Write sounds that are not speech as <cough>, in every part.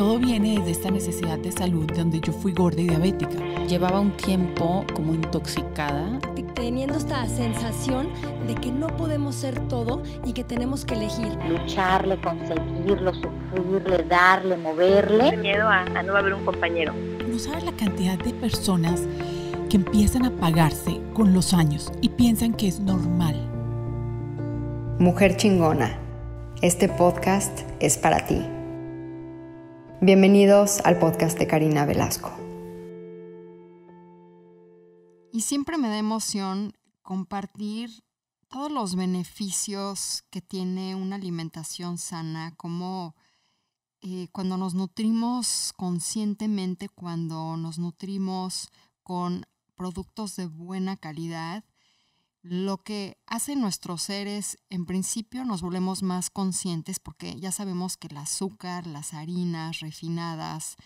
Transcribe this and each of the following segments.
todo viene desde esta necesidad de salud de donde yo fui gorda y diabética. Llevaba un tiempo como intoxicada. Teniendo esta sensación de que no podemos ser todo y que tenemos que elegir. Lucharle, conseguirlo, sufrirle, darle, moverle. Tengo Miedo a, a no haber un compañero. No sabes la cantidad de personas que empiezan a pagarse con los años y piensan que es normal. Mujer chingona, este podcast es para ti. Bienvenidos al podcast de Karina Velasco. Y siempre me da emoción compartir todos los beneficios que tiene una alimentación sana, como eh, cuando nos nutrimos conscientemente, cuando nos nutrimos con productos de buena calidad, lo que hacen nuestros seres, en principio nos volvemos más conscientes porque ya sabemos que el azúcar, las harinas refinadas,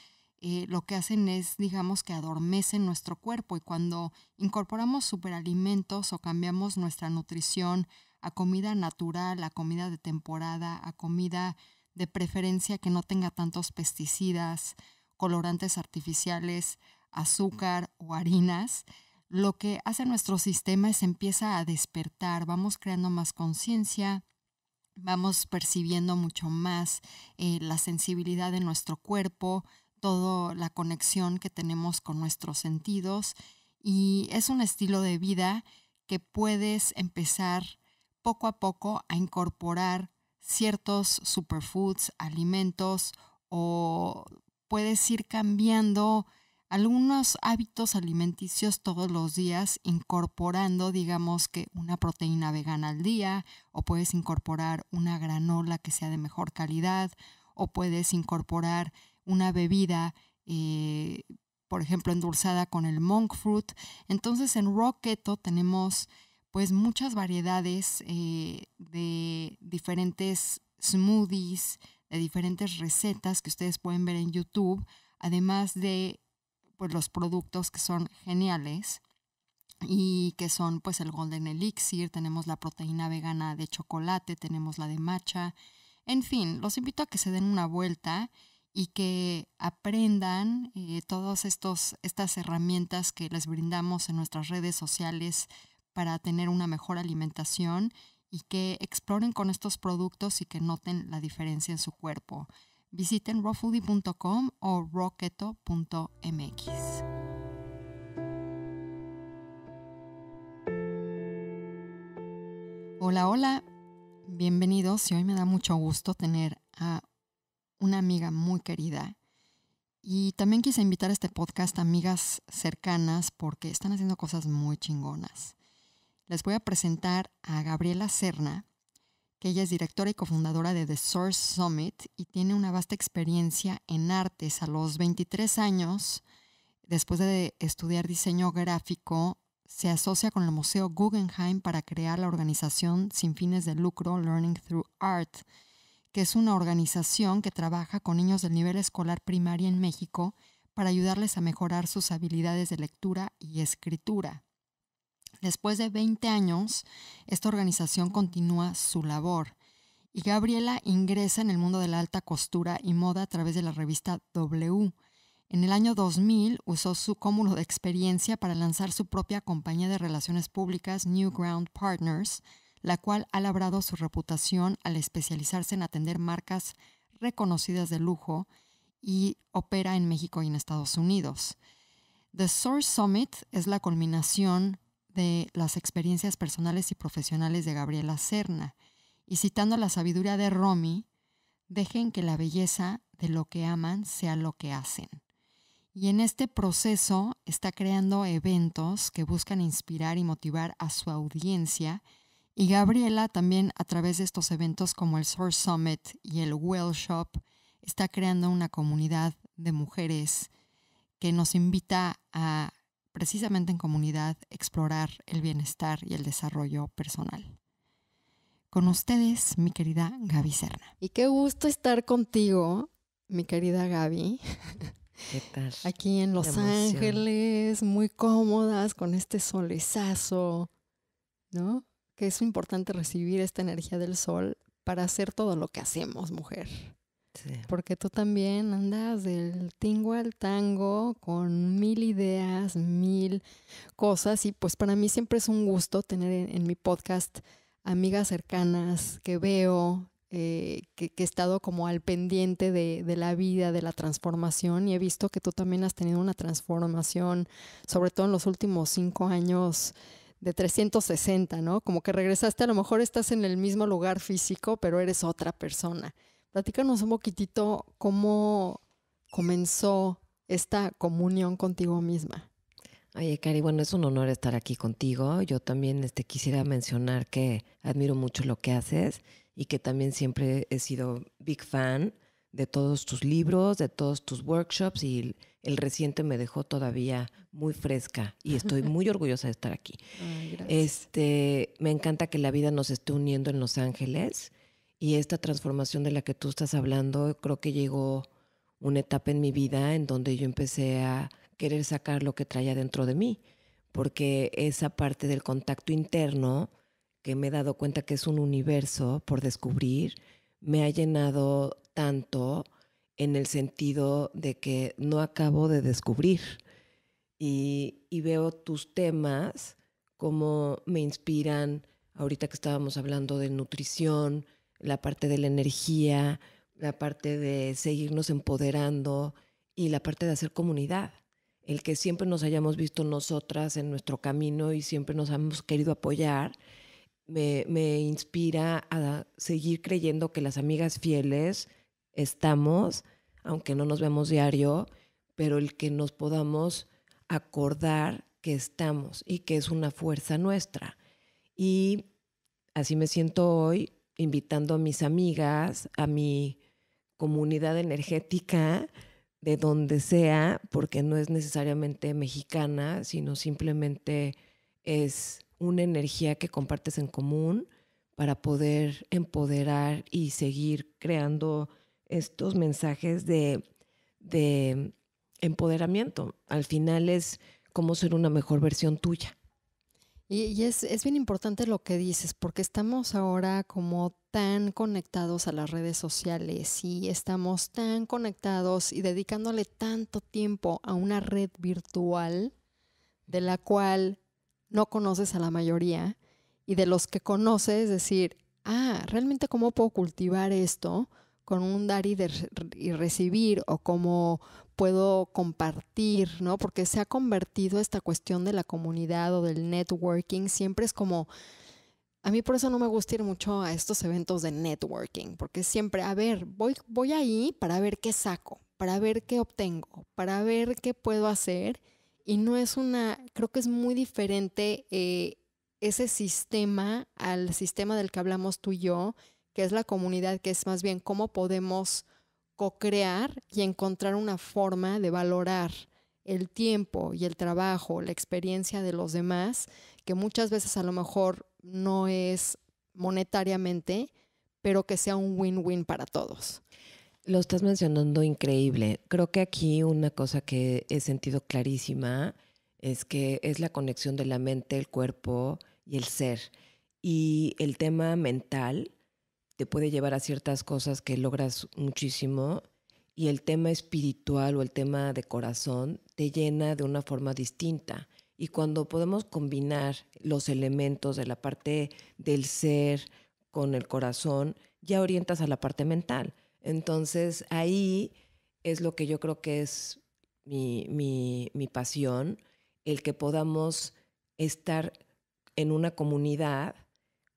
eh, lo que hacen es, digamos, que adormecen nuestro cuerpo y cuando incorporamos superalimentos o cambiamos nuestra nutrición a comida natural, a comida de temporada, a comida de preferencia que no tenga tantos pesticidas, colorantes artificiales, azúcar o harinas, lo que hace nuestro sistema es empieza a despertar, vamos creando más conciencia, vamos percibiendo mucho más eh, la sensibilidad de nuestro cuerpo, toda la conexión que tenemos con nuestros sentidos y es un estilo de vida que puedes empezar poco a poco a incorporar ciertos superfoods, alimentos o puedes ir cambiando algunos hábitos alimenticios todos los días, incorporando, digamos que una proteína vegana al día, o puedes incorporar una granola que sea de mejor calidad, o puedes incorporar una bebida, eh, por ejemplo, endulzada con el monk fruit. Entonces, en Rocketo tenemos pues muchas variedades eh, de diferentes smoothies, de diferentes recetas que ustedes pueden ver en YouTube, además de pues, los productos que son geniales y que son pues el Golden Elixir, tenemos la proteína vegana de chocolate, tenemos la de matcha, en fin, los invito a que se den una vuelta y que aprendan eh, todas estas herramientas que les brindamos en nuestras redes sociales para tener una mejor alimentación y que exploren con estos productos y que noten la diferencia en su cuerpo visiten rawfoodie.com o roqueto.mx. Hola, hola, bienvenidos y hoy me da mucho gusto tener a una amiga muy querida. Y también quise invitar a este podcast a amigas cercanas porque están haciendo cosas muy chingonas. Les voy a presentar a Gabriela Serna ella es directora y cofundadora de The Source Summit y tiene una vasta experiencia en artes. A los 23 años, después de estudiar diseño gráfico, se asocia con el Museo Guggenheim para crear la organización sin fines de lucro Learning Through Art, que es una organización que trabaja con niños del nivel escolar primaria en México para ayudarles a mejorar sus habilidades de lectura y escritura. Después de 20 años, esta organización continúa su labor y Gabriela ingresa en el mundo de la alta costura y moda a través de la revista W. En el año 2000 usó su cúmulo de experiencia para lanzar su propia compañía de relaciones públicas New Ground Partners, la cual ha labrado su reputación al especializarse en atender marcas reconocidas de lujo y opera en México y en Estados Unidos. The Source Summit es la culminación de las experiencias personales y profesionales de Gabriela Serna. Y citando la sabiduría de Romy, dejen que la belleza de lo que aman sea lo que hacen. Y en este proceso está creando eventos que buscan inspirar y motivar a su audiencia. Y Gabriela también a través de estos eventos como el Source Summit y el Well Shop está creando una comunidad de mujeres que nos invita a precisamente en comunidad, explorar el bienestar y el desarrollo personal. Con ustedes, mi querida Gaby Serna. Y qué gusto estar contigo, mi querida Gaby. ¿Qué tal? <laughs> Aquí en Los Ángeles, muy cómodas con este solezazo, ¿no? Que es importante recibir esta energía del sol para hacer todo lo que hacemos, mujer. Porque tú también andas del tingo al tango con mil ideas, mil cosas. Y pues para mí siempre es un gusto tener en, mi podcast amigas cercanas que veo, eh, que, he estado como al pendiente de, de la vida, de la transformación. Y he visto que tú también has tenido una transformación, sobre todo en los últimos cinco años de 360, ¿no? Como que regresaste, a lo mejor estás en el mismo lugar físico, pero eres otra persona. Platícanos un poquitito cómo comenzó esta comunión contigo misma. Oye, Cari, bueno, es un honor estar aquí contigo. Yo también este, quisiera mencionar que admiro mucho lo que haces y que también siempre he sido big fan de todos tus libros, de todos tus workshops y el, reciente me dejó todavía muy fresca y estoy <laughs> muy orgullosa de estar aquí. Ay, este, me encanta que la vida nos esté uniendo en Los Ángeles y esta transformación de la que tú estás hablando, creo que llegó una etapa en mi vida en donde yo empecé a querer sacar lo que traía dentro de mí, porque esa parte del contacto interno, que me he dado cuenta que es un universo por descubrir, me ha llenado tanto en el sentido de que no acabo de descubrir. Y, veo tus temas, como me inspiran, ahorita que estábamos hablando de nutrición, la parte de la energía, la parte de seguirnos empoderando y la parte de hacer comunidad. El que siempre nos hayamos visto nosotras en nuestro camino y siempre nos hemos querido apoyar, me, inspira a seguir creyendo que las amigas fieles estamos, aunque no nos vemos diario, pero el que nos podamos acordar que estamos y que es una fuerza nuestra. Y así me siento hoy invitando a mis amigas, a mi comunidad energética, de donde sea, porque no es necesariamente mexicana, sino simplemente es una energía que compartes en común para poder empoderar y seguir creando estos mensajes de, empoderamiento. Al final es cómo ser una mejor versión tuya. Y, es, es, bien importante lo que dices, porque estamos ahora como tan conectados a las redes sociales y estamos tan conectados y dedicándole tanto tiempo a una red virtual de la cual no conoces a la mayoría y de los que conoces decir, ah, ¿realmente cómo puedo cultivar esto? con un dar y, recibir o cómo puedo compartir, ¿no? Porque se ha convertido esta cuestión de la comunidad o del networking, siempre es como, a mí por eso no me gusta ir mucho a estos eventos de networking, porque siempre, a ver, voy, voy ahí para ver qué saco, para ver qué obtengo, para ver qué puedo hacer, y no es una, creo que es muy diferente eh, ese sistema al sistema del que hablamos tú y yo, que es la comunidad, que es más bien cómo podemos co-crear y encontrar una forma de valorar el tiempo y el trabajo, la experiencia de los demás, que muchas veces a lo mejor no es monetariamente, pero que sea un win-win para todos. Lo estás mencionando increíble. Creo que aquí una cosa que he sentido clarísima es que es la conexión de la mente, el cuerpo y el ser. Y el tema mental, te puede llevar a ciertas cosas que logras muchísimo y el tema espiritual o el tema de corazón te llena de una forma distinta. Y cuando podemos combinar los elementos de la parte del ser con el corazón, ya orientas a la parte mental. Entonces ahí es lo que yo creo que es mi, mi pasión, el que podamos estar en una comunidad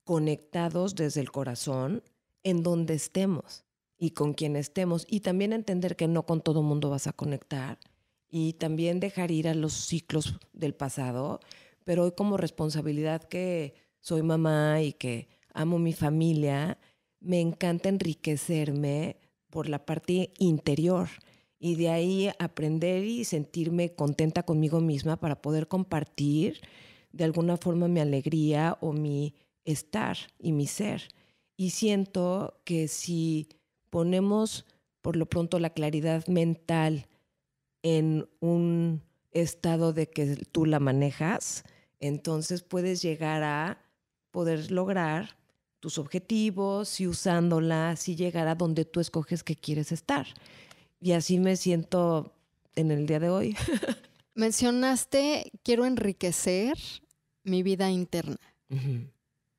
conectados desde el corazón en donde estemos y con quien estemos. Y también entender que no con todo mundo vas a conectar y también dejar ir a los ciclos del pasado, pero hoy como responsabilidad que soy mamá y que amo mi familia, me encanta enriquecerme por la parte interior y de ahí aprender y sentirme contenta conmigo misma para poder compartir de alguna forma mi alegría o mi estar y mi ser. Y siento que si ponemos por lo pronto la claridad mental en un estado de que tú la manejas, entonces puedes llegar a poder lograr tus objetivos y usándola, si llegar a donde tú escoges que quieres estar. Y así me siento en el día de hoy. <laughs> Mencionaste, quiero enriquecer mi vida interna.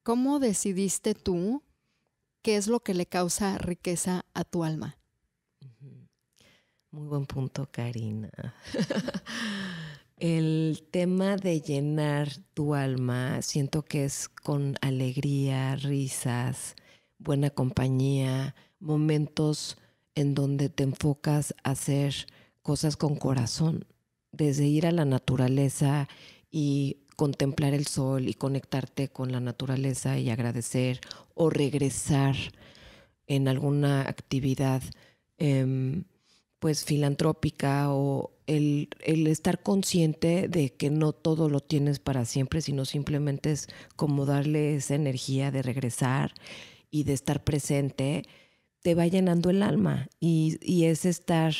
¿Cómo decidiste tú qué es lo que le causa riqueza a tu alma? Muy buen punto, Karina. <laughs> El tema de llenar tu alma, siento que es con alegría, risas, buena compañía, momentos en donde te enfocas a hacer cosas con corazón, desde ir a la naturaleza y contemplar el sol y conectarte con la naturaleza y agradecer o regresar en alguna actividad em, pues filantrópica o el, estar consciente de que no todo lo tienes para siempre, sino simplemente es como darle esa energía de regresar y de estar presente, te va llenando el alma y, y es estar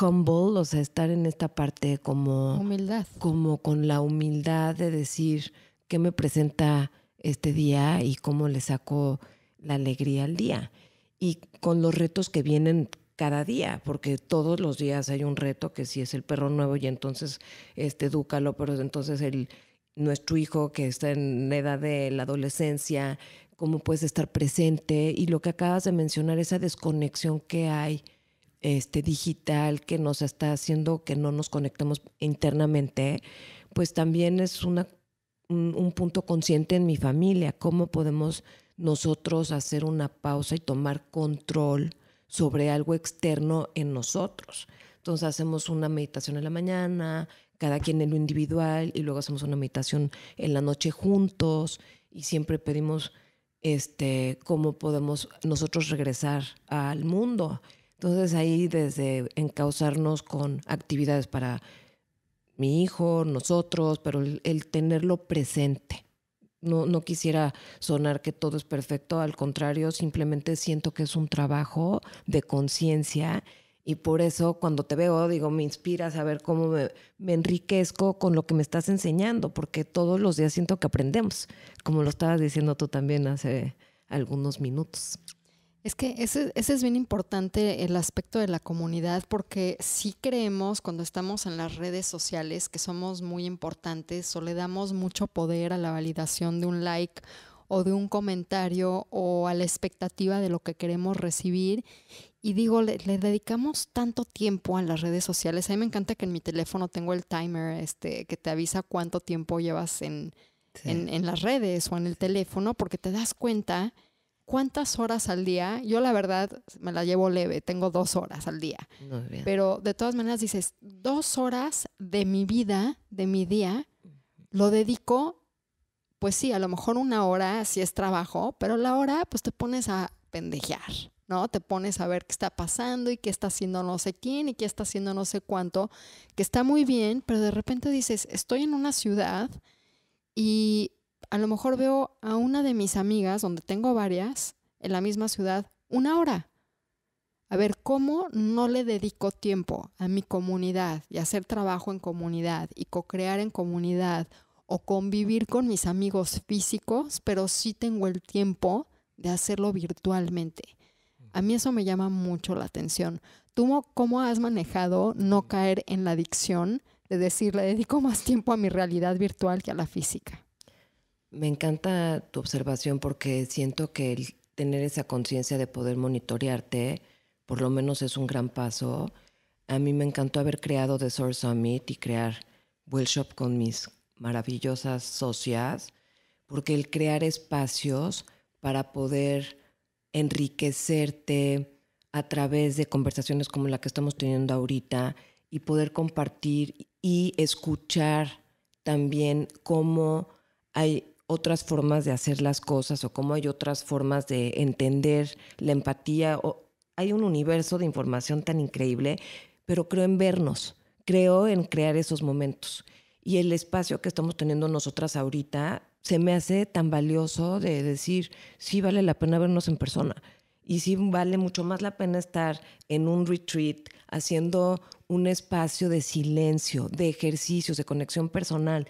humble, o sea, estar en esta parte como... Humildad. Como con la humildad de decir qué me presenta este día y cómo le saco la alegría al día. Y con los retos que vienen cada día, porque todos los días hay un reto que si es el perro nuevo y entonces este dúcalo pero entonces el nuestro hijo que está en edad de la adolescencia, cómo puedes estar presente y lo que acabas de mencionar esa desconexión que hay este, digital que nos está haciendo que no nos conectemos internamente, pues también es una, un, punto consciente en mi familia, cómo podemos nosotros hacer una pausa y tomar control sobre algo externo en nosotros. Entonces hacemos una meditación en la mañana, cada quien en lo individual, y luego hacemos una meditación en la noche juntos, y siempre pedimos este, cómo podemos nosotros regresar al mundo entonces ahí desde encauzarnos con actividades para mi hijo, nosotros, pero el, tenerlo presente. No, no, quisiera sonar que todo es perfecto, al contrario, simplemente siento que es un trabajo de conciencia y por eso cuando te veo, digo, me inspiras a ver cómo me, me, enriquezco con lo que me estás enseñando, porque todos los días siento que aprendemos, como lo estabas diciendo tú también hace algunos minutos. Es que ese, es bien importante el aspecto de la comunidad porque sí creemos cuando estamos en las redes sociales que somos muy importantes o le damos mucho poder a la validación de un like o de un comentario o a la expectativa de lo que queremos recibir. Y digo, le, dedicamos tanto tiempo a las redes sociales. A mí me encanta que en mi teléfono tengo el timer este, que te avisa cuánto tiempo llevas en las redes o en el teléfono porque te das cuenta ¿cuántas horas al día? Yo la verdad me la llevo leve, tengo dos horas al día. Pero de todas maneras dices, dos horas de mi vida, de mi día, lo dedico, pues sí, a lo mejor una hora si es trabajo, pero la hora pues te pones a pendejear, ¿no? Te pones a ver qué está pasando y qué está haciendo no sé quién y qué está haciendo no sé cuánto, que está muy bien, pero de repente dices, estoy en una ciudad y a lo mejor veo a una de mis amigas, donde tengo varias, en la misma ciudad, una hora. A ver, ¿cómo no le dedico tiempo a mi comunidad y hacer trabajo en comunidad y co-crear en comunidad o convivir con mis amigos físicos, pero sí tengo el tiempo de hacerlo virtualmente? A mí eso me llama mucho la atención. ¿Tú cómo has manejado no caer en la adicción de decirle, dedico más tiempo a mi realidad virtual que a la física? Me encanta tu observación porque siento que el tener esa conciencia de poder monitorearte, por lo menos es un gran paso. A mí me encantó haber creado The Source Summit y crear Wellshop con mis maravillosas socias, porque el crear espacios para poder enriquecerte a través de conversaciones como la que estamos teniendo ahorita y poder compartir y escuchar también cómo hay otras formas de hacer las cosas o cómo hay otras formas de entender la empatía. O, hay un universo de información tan increíble, pero creo en vernos, creo en crear esos momentos. Y el espacio que estamos teniendo nosotras ahorita se me hace tan valioso de decir, sí vale la pena vernos en persona. Y sí vale mucho más la pena estar en un retreat haciendo un espacio de silencio, de ejercicios, de conexión personal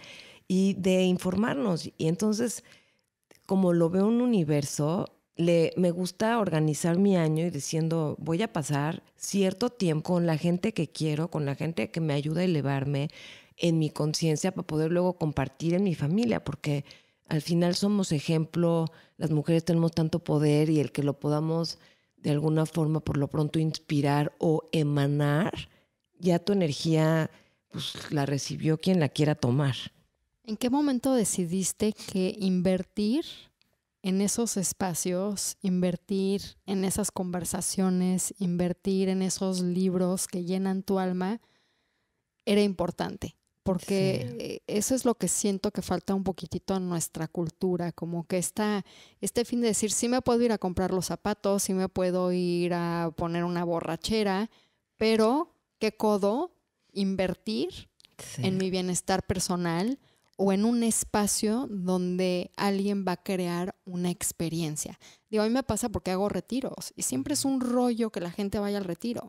y de informarnos. Y entonces, como lo veo un universo, le, me gusta organizar mi año y diciendo, voy a pasar cierto tiempo con la gente que quiero, con la gente que me ayuda a elevarme en mi conciencia para poder luego compartir en mi familia, porque al final somos ejemplo, las mujeres tenemos tanto poder y el que lo podamos de alguna forma por lo pronto inspirar o emanar, ya tu energía pues, la recibió quien la quiera tomar. ¿En qué momento decidiste que invertir en esos espacios, invertir en esas conversaciones, invertir en esos libros que llenan tu alma, era importante? Porque e, eso es lo que siento que falta un poquitito en nuestra cultura, como que está este fin de decir, sí me puedo ir a comprar los zapatos, sí me puedo ir a poner una borrachera, pero qué codo invertir en mi bienestar personal, o en un espacio donde alguien va a crear una experiencia. Digo, a mí me pasa porque hago retiros y siempre es un rollo que la gente vaya al retiro.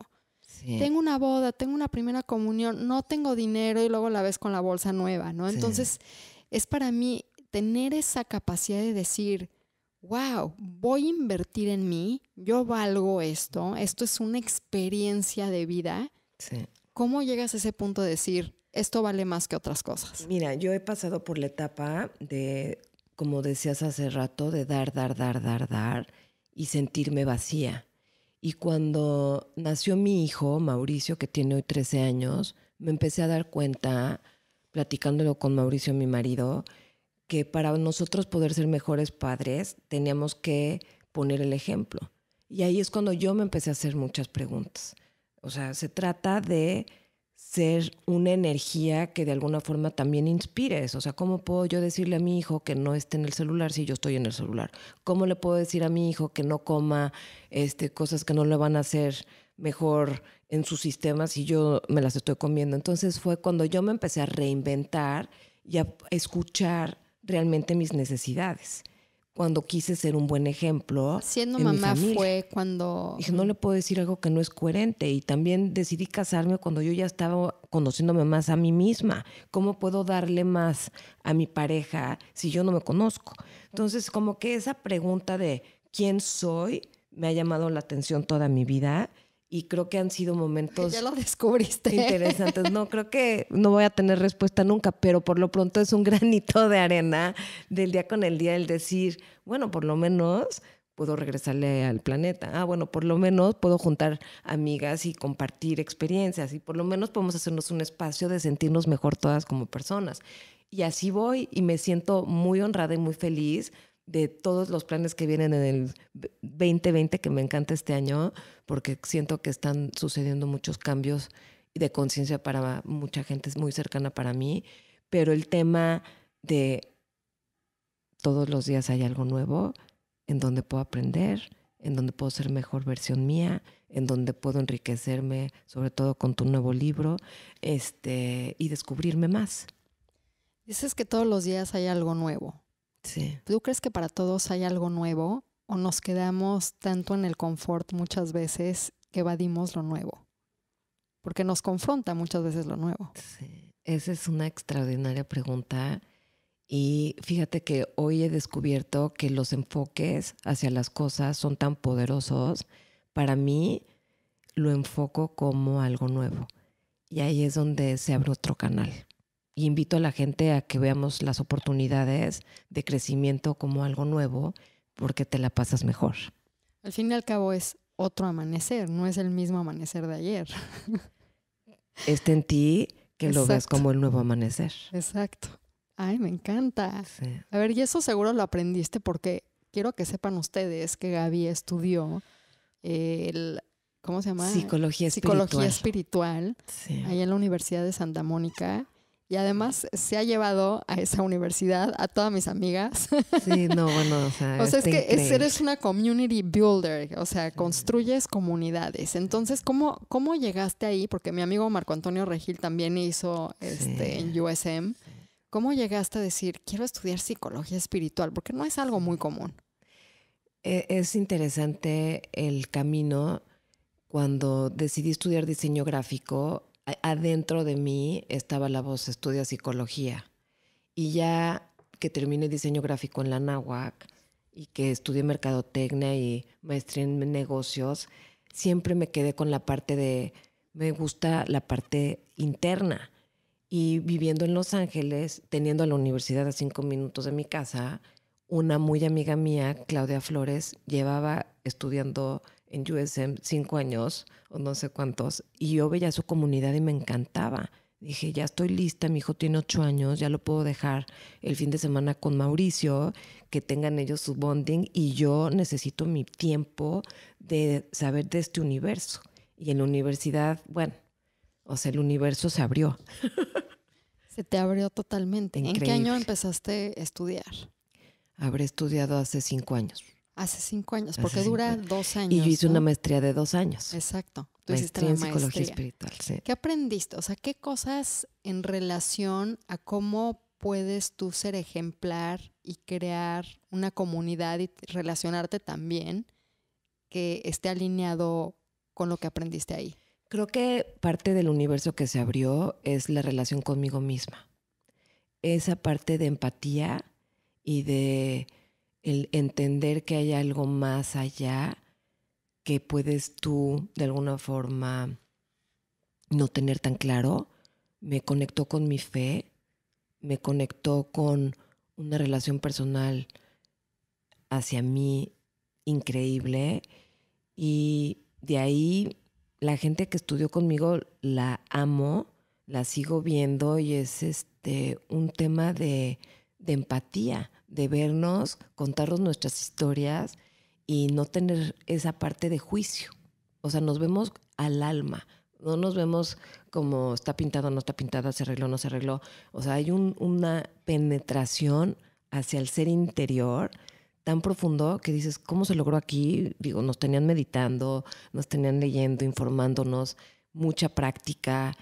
Tengo una boda, tengo una primera comunión, no tengo dinero y luego la ves con la bolsa nueva, ¿no? Entonces, es para mí tener esa capacidad de decir, wow, voy a invertir en mí, yo valgo esto, esto es una experiencia de vida. ¿Cómo llegas a ese punto de decir, esto vale más que otras cosas. Mira, yo he pasado por la etapa de, como decías hace rato, de dar, dar, dar, dar, dar y sentirme vacía. Y cuando nació mi hijo, Mauricio, que tiene hoy 13 años, me empecé a dar cuenta, platicándolo con Mauricio, mi marido, que para nosotros poder ser mejores padres teníamos que poner el ejemplo. Y ahí es cuando yo me empecé a hacer muchas preguntas. O sea, se trata de ser una energía que de alguna forma también inspires. O sea, ¿cómo puedo yo decirle a mi hijo que no esté en el celular si yo estoy en el celular? ¿Cómo le puedo decir a mi hijo que no coma este, cosas que no le van a hacer mejor en su sistema si yo me las estoy comiendo? Entonces fue cuando yo me empecé a reinventar y a escuchar realmente mis necesidades cuando quise ser un buen ejemplo. Siendo mamá fue cuando... Dije, no le puedo decir algo que no es coherente. Y también decidí casarme cuando yo ya estaba conociéndome más a mí misma. ¿Cómo puedo darle más a mi pareja si yo no me conozco? Entonces, como que esa pregunta de quién soy me ha llamado la atención toda mi vida y creo que han sido <laughs> momentos... Ya lo descubriste. Interesantes. No, creo que no voy a tener respuesta nunca, pero por lo pronto es un <laughs> granito de arena del día con el día el decir, bueno, por lo menos puedo regresarle al planeta. Ah, bueno, por lo menos puedo juntar amigas y compartir experiencias y por lo menos podemos hacernos un espacio de sentirnos mejor todas como personas. Y así voy y me siento muy honrada y muy feliz de todos los planes que vienen en el 2020, que me encanta este año, porque siento que están sucediendo muchos cambios de conciencia para mucha gente, es muy cercana para mí, pero el tema de todos los días hay algo nuevo en donde puedo aprender, en donde puedo ser mejor versión mía, en donde puedo enriquecerme, sobre todo con tu nuevo libro, este, y descubrirme más. Dices que todos los días hay algo nuevo. ¿Tú crees que para todos hay algo nuevo o nos quedamos tanto en el confort muchas veces que evadimos lo nuevo? Porque nos confronta muchas veces lo nuevo. Esa es una extraordinaria pregunta. Y fíjate que hoy he descubierto que los enfoques hacia las cosas son tan poderosos. Para mí lo enfoco como algo nuevo. Y ahí es donde se abre otro canal y invito a la gente a que veamos las oportunidades de crecimiento como algo nuevo porque te la pasas mejor. Al fin y al cabo es otro amanecer, no es el mismo amanecer de ayer. <laughs> Este en ti que lo ves como el nuevo amanecer. Exacto. Ay, me encanta. A ver, y eso seguro lo aprendiste porque quiero que sepan ustedes que Gaby estudió el, ¿cómo se llama? Psicología espiritual. Psicología espiritual, sí. ahí en la Universidad de Santa Mónica. Y además se ha llevado a esa universidad a todas mis amigas. Sí, no, <laughs> bueno, o sea. o sea, es que eres una community builder, o sea, construyes comunidades. Entonces, ¿cómo, ¿cómo llegaste ahí? Porque mi amigo Marco Antonio Regil también hizo este, en USM. ¿Cómo llegaste a decir, quiero estudiar psicología espiritual? Porque no es algo muy común. E, es interesante el camino. Cuando decidí estudiar diseño gráfico, adentro de mí estaba la voz estudia psicología. Y ya que terminé diseño gráfico en la NAWAC y que estudié mercadotecnia y maestría en negocios, siempre me quedé con la parte de, me gusta la parte interna. Y viviendo en Los Ángeles, teniendo a la universidad a cinco minutos de mi casa, una muy amiga mía, Claudia Flores, llevaba estudiando en USM cinco años o no sé cuántos, y yo veía su comunidad y me encantaba. Dije, ya estoy lista, mi hijo tiene ocho años, ya lo puedo dejar el fin de semana con Mauricio, que tengan ellos su bonding y yo necesito mi tiempo de saber de este universo. Y en la universidad, bueno, o sea, el universo se abrió. Se te abrió totalmente. ¿En qué año empezaste a estudiar? Habré estudiado hace cinco años. Hace cinco años, porque dura dos años. Y yo hice una maestría de dos años. Exacto. Tú maestría en psicología espiritual, ¿Qué aprendiste? O sea, ¿qué cosas en relación a cómo puedes tú ser ejemplar y crear una comunidad y relacionarte también que esté alineado con lo que aprendiste ahí? Creo que parte del universo que se abrió es la relación conmigo misma. Esa parte de empatía y de el entender que hay algo más allá que puedes tú de alguna forma no tener tan claro, me conectó con mi fe, me conectó con una relación personal hacia mí increíble y de ahí la gente que estudió conmigo la amo, la sigo viendo y es este un tema de, de empatía, de vernos, contarnos nuestras historias y no tener esa parte de juicio. O sea, nos vemos al alma, no nos vemos como está pintado, no está pintado, se arregló, no se arregló. O sea, hay una penetración hacia el ser interior tan profundo que dices, ¿cómo se logró aquí? Digo, nos tenían meditando, nos tenían leyendo, informándonos, mucha práctica,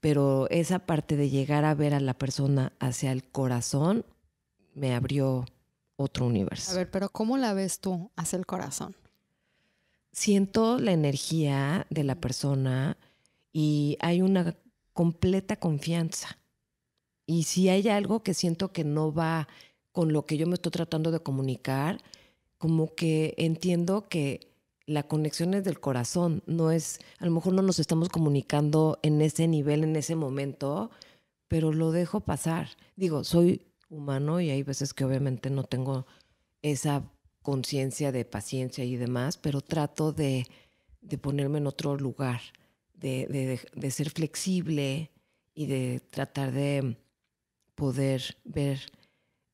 pero esa parte de llegar a ver a la persona hacia el corazón me abrió otro universo. A ver, pero ¿cómo la ves tú hacia el corazón? Siento la energía de la persona y hay una completa confianza. Y si hay algo que siento que no va con lo que yo me estoy tratando de comunicar, como que entiendo que la conexión es del corazón, no es, a lo mejor no nos estamos comunicando en ese nivel, en ese momento, pero lo dejo pasar. Digo, soy humano y hay veces que obviamente no tengo esa conciencia de paciencia y demás, pero trato de, ponerme en otro lugar, de, ser flexible y de tratar de poder ver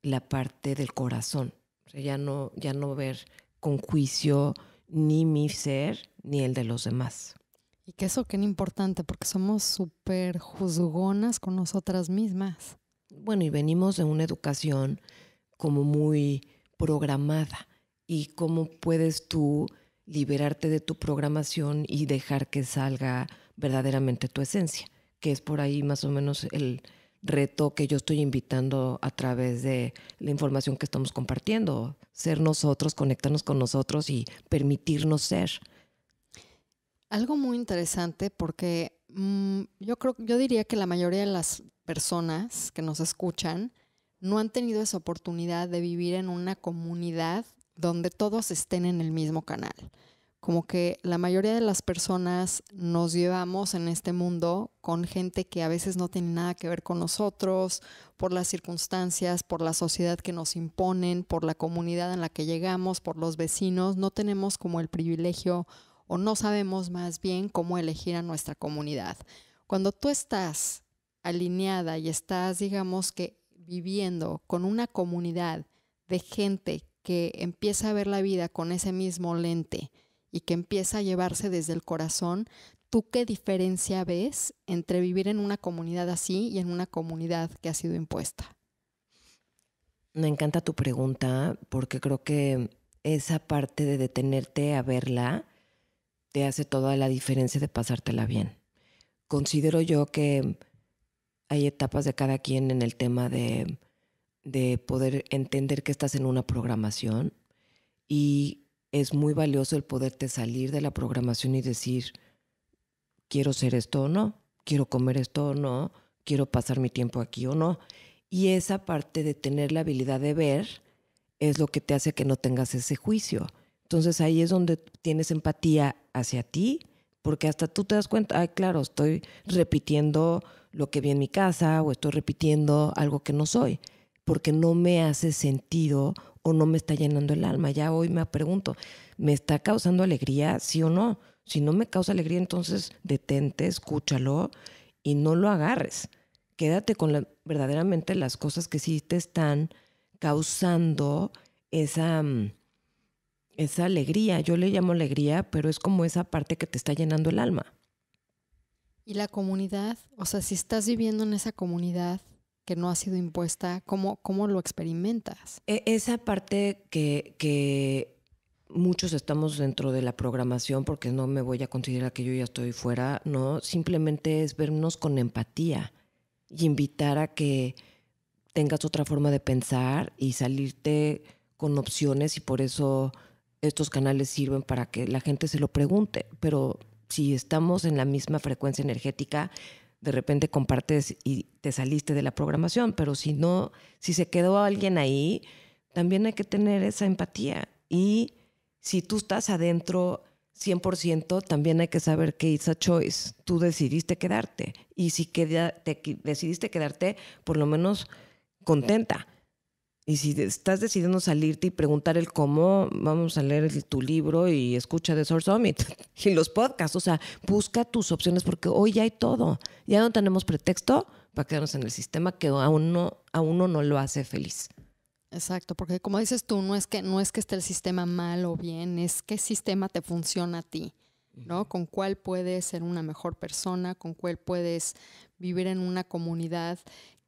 la parte del corazón. sea, ya no, ya no ver con juicio ni mi ser ni el de los demás. Y que eso que es importante, porque somos súper juzgonas con nosotras mismas bueno, y venimos de una educación como muy programada. ¿Y cómo puedes tú liberarte de tu programación y dejar que salga verdaderamente tu esencia? Que es por ahí más o menos el reto que yo estoy invitando a través de la información que estamos compartiendo. Ser nosotros, conectarnos con nosotros y permitirnos ser. Algo muy interesante porque Mm, yo creo, yo diría que la mayoría de las personas que nos escuchan no han tenido esa oportunidad de vivir en una comunidad donde todos estén en el mismo canal. Como que la mayoría de las personas nos llevamos en este mundo con gente que a veces no tiene nada que ver con nosotros, por las circunstancias, por la sociedad que nos imponen, por la comunidad en la que llegamos, por los vecinos. No tenemos como el privilegio o no sabemos más bien cómo elegir a nuestra comunidad. Cuando tú estás alineada y estás, digamos que, viviendo con una comunidad de gente que empieza a ver la vida con ese mismo lente y que empieza a llevarse desde el corazón, ¿tú qué diferencia ves entre vivir en una comunidad así y en una comunidad que ha sido impuesta? Me encanta tu pregunta porque creo que esa parte de detenerte a verla te hace toda la diferencia de pasártela bien. Considero yo que hay etapas de cada quien en el tema de, de poder entender que estás en una programación y es muy valioso el poderte salir de la programación y decir, quiero ser esto o no, quiero comer esto o no, quiero pasar mi tiempo aquí o no. Y esa parte de tener la habilidad de ver es lo que te hace que no tengas ese juicio. Entonces ahí es donde tienes empatía hacia ti, porque hasta tú te das cuenta, ay, claro, estoy repitiendo lo que vi en mi casa o estoy repitiendo algo que no soy, porque no me hace sentido o no me está llenando el alma. Ya hoy me pregunto, ¿me está causando alegría, sí o no? Si no me causa alegría, entonces detente, escúchalo y no lo agarres. Quédate con verdaderamente las cosas que sí te están causando esa mm, esa alegría, yo le llamo alegría, pero es como esa parte que te está llenando el alma. Y la comunidad, o sea, si estás viviendo en esa comunidad que no ha sido impuesta, ¿cómo, cómo lo experimentas? E, esa parte que, que muchos estamos dentro de la programación, porque no me voy a considerar que yo ya estoy fuera, no, simplemente es vernos con empatía y invitar a que tengas otra forma de pensar y salirte con opciones y por eso estos canales sirven para que la gente se lo pregunte, pero si estamos en la misma frecuencia energética, de repente compartes y te saliste de la programación, pero si no, si se quedó alguien ahí, también hay que tener esa empatía. Y si tú estás adentro 100%, también hay que saber que it's a choice. Tú decidiste quedarte. Y si te, decidiste quedarte, por lo menos contenta. Y si estás decidiendo salirte y preguntar el cómo, vamos a leer tu libro y escucha The Source Summit <laughs> y los podcasts. O sea, busca tus opciones porque hoy ya hay todo. Ya no tenemos pretexto para quedarnos en el sistema que a uno, a uno no lo hace feliz. Exacto, porque como dices tú, no es que no es que esté el sistema mal o bien, es qué sistema te funciona a ti, ¿no? Con cuál puedes ser una mejor persona, con cuál puedes vivir en una comunidad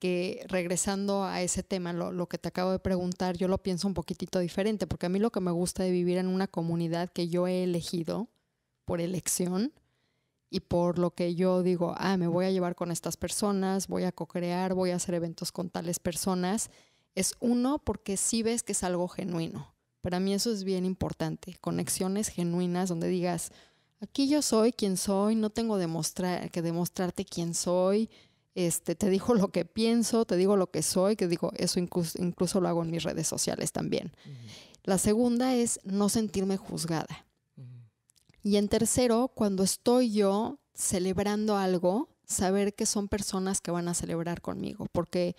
que regresando a ese tema, lo, que te acabo de preguntar, yo lo pienso un poquitito diferente, porque a mí lo que me gusta de vivir en una comunidad que yo he elegido por elección y por lo que yo digo, ah, me voy a llevar con estas personas, voy a co-crear, voy a hacer eventos con tales personas, es uno porque sí ves que es algo genuino. Para mí eso es bien importante, conexiones genuinas donde digas, aquí yo soy quien soy, no tengo que demostrarte quién soy, este, te digo lo que pienso, te digo lo que soy, que digo, eso incluso, lo hago en mis redes sociales también. La segunda es no sentirme juzgada. Y en tercero, cuando estoy yo celebrando algo, saber que son personas que van a celebrar conmigo, porque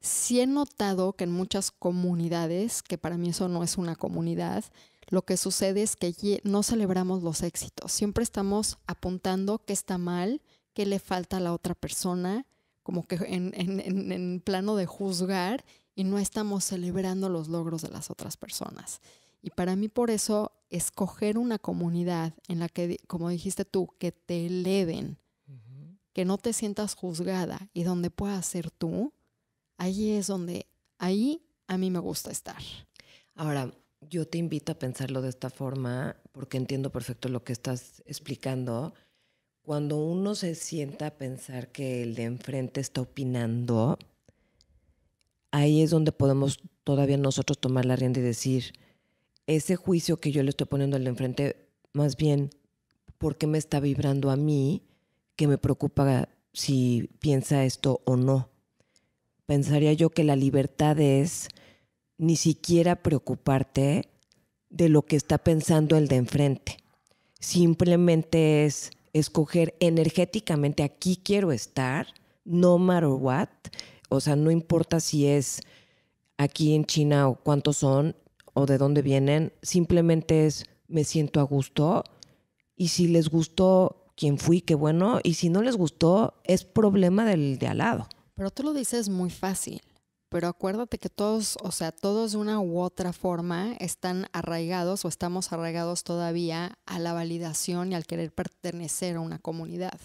si he notado que en muchas comunidades, que para mí eso no es una comunidad, lo que sucede es que no celebramos los éxitos, siempre estamos apuntando qué está mal, qué le falta a la otra persona, como que en, en, en, plano de juzgar y no estamos celebrando los logros de las otras personas. Y para mí por eso, escoger una comunidad en la que, como dijiste tú, que te eleven, que no te sientas juzgada y donde puedas ser tú, ahí es donde, ahí a mí me gusta estar. Ahora, yo te invito a pensarlo de esta forma porque entiendo perfecto lo que estás explicando cuando uno se sienta a pensar que el de enfrente está opinando, ahí es donde podemos todavía nosotros tomar la rienda y decir, ese juicio que yo le estoy poniendo al de enfrente, más bien, ¿por qué me está vibrando a mí que me preocupa si piensa esto o no? Pensaría yo que la libertad es ni siquiera preocuparte de lo que está pensando el de enfrente. Simplemente es escoger energéticamente aquí quiero estar, no matter what, o sea, no importa si es aquí en China o cuántos son o de dónde vienen, simplemente es me siento a gusto y si les gustó quién fui, qué bueno, y si no les gustó es problema del de al lado. Pero tú lo dices muy fácil pero acuérdate que todos, o sea, todos de una u otra forma están arraigados o estamos arraigados todavía a la validación y al querer pertenecer a una comunidad.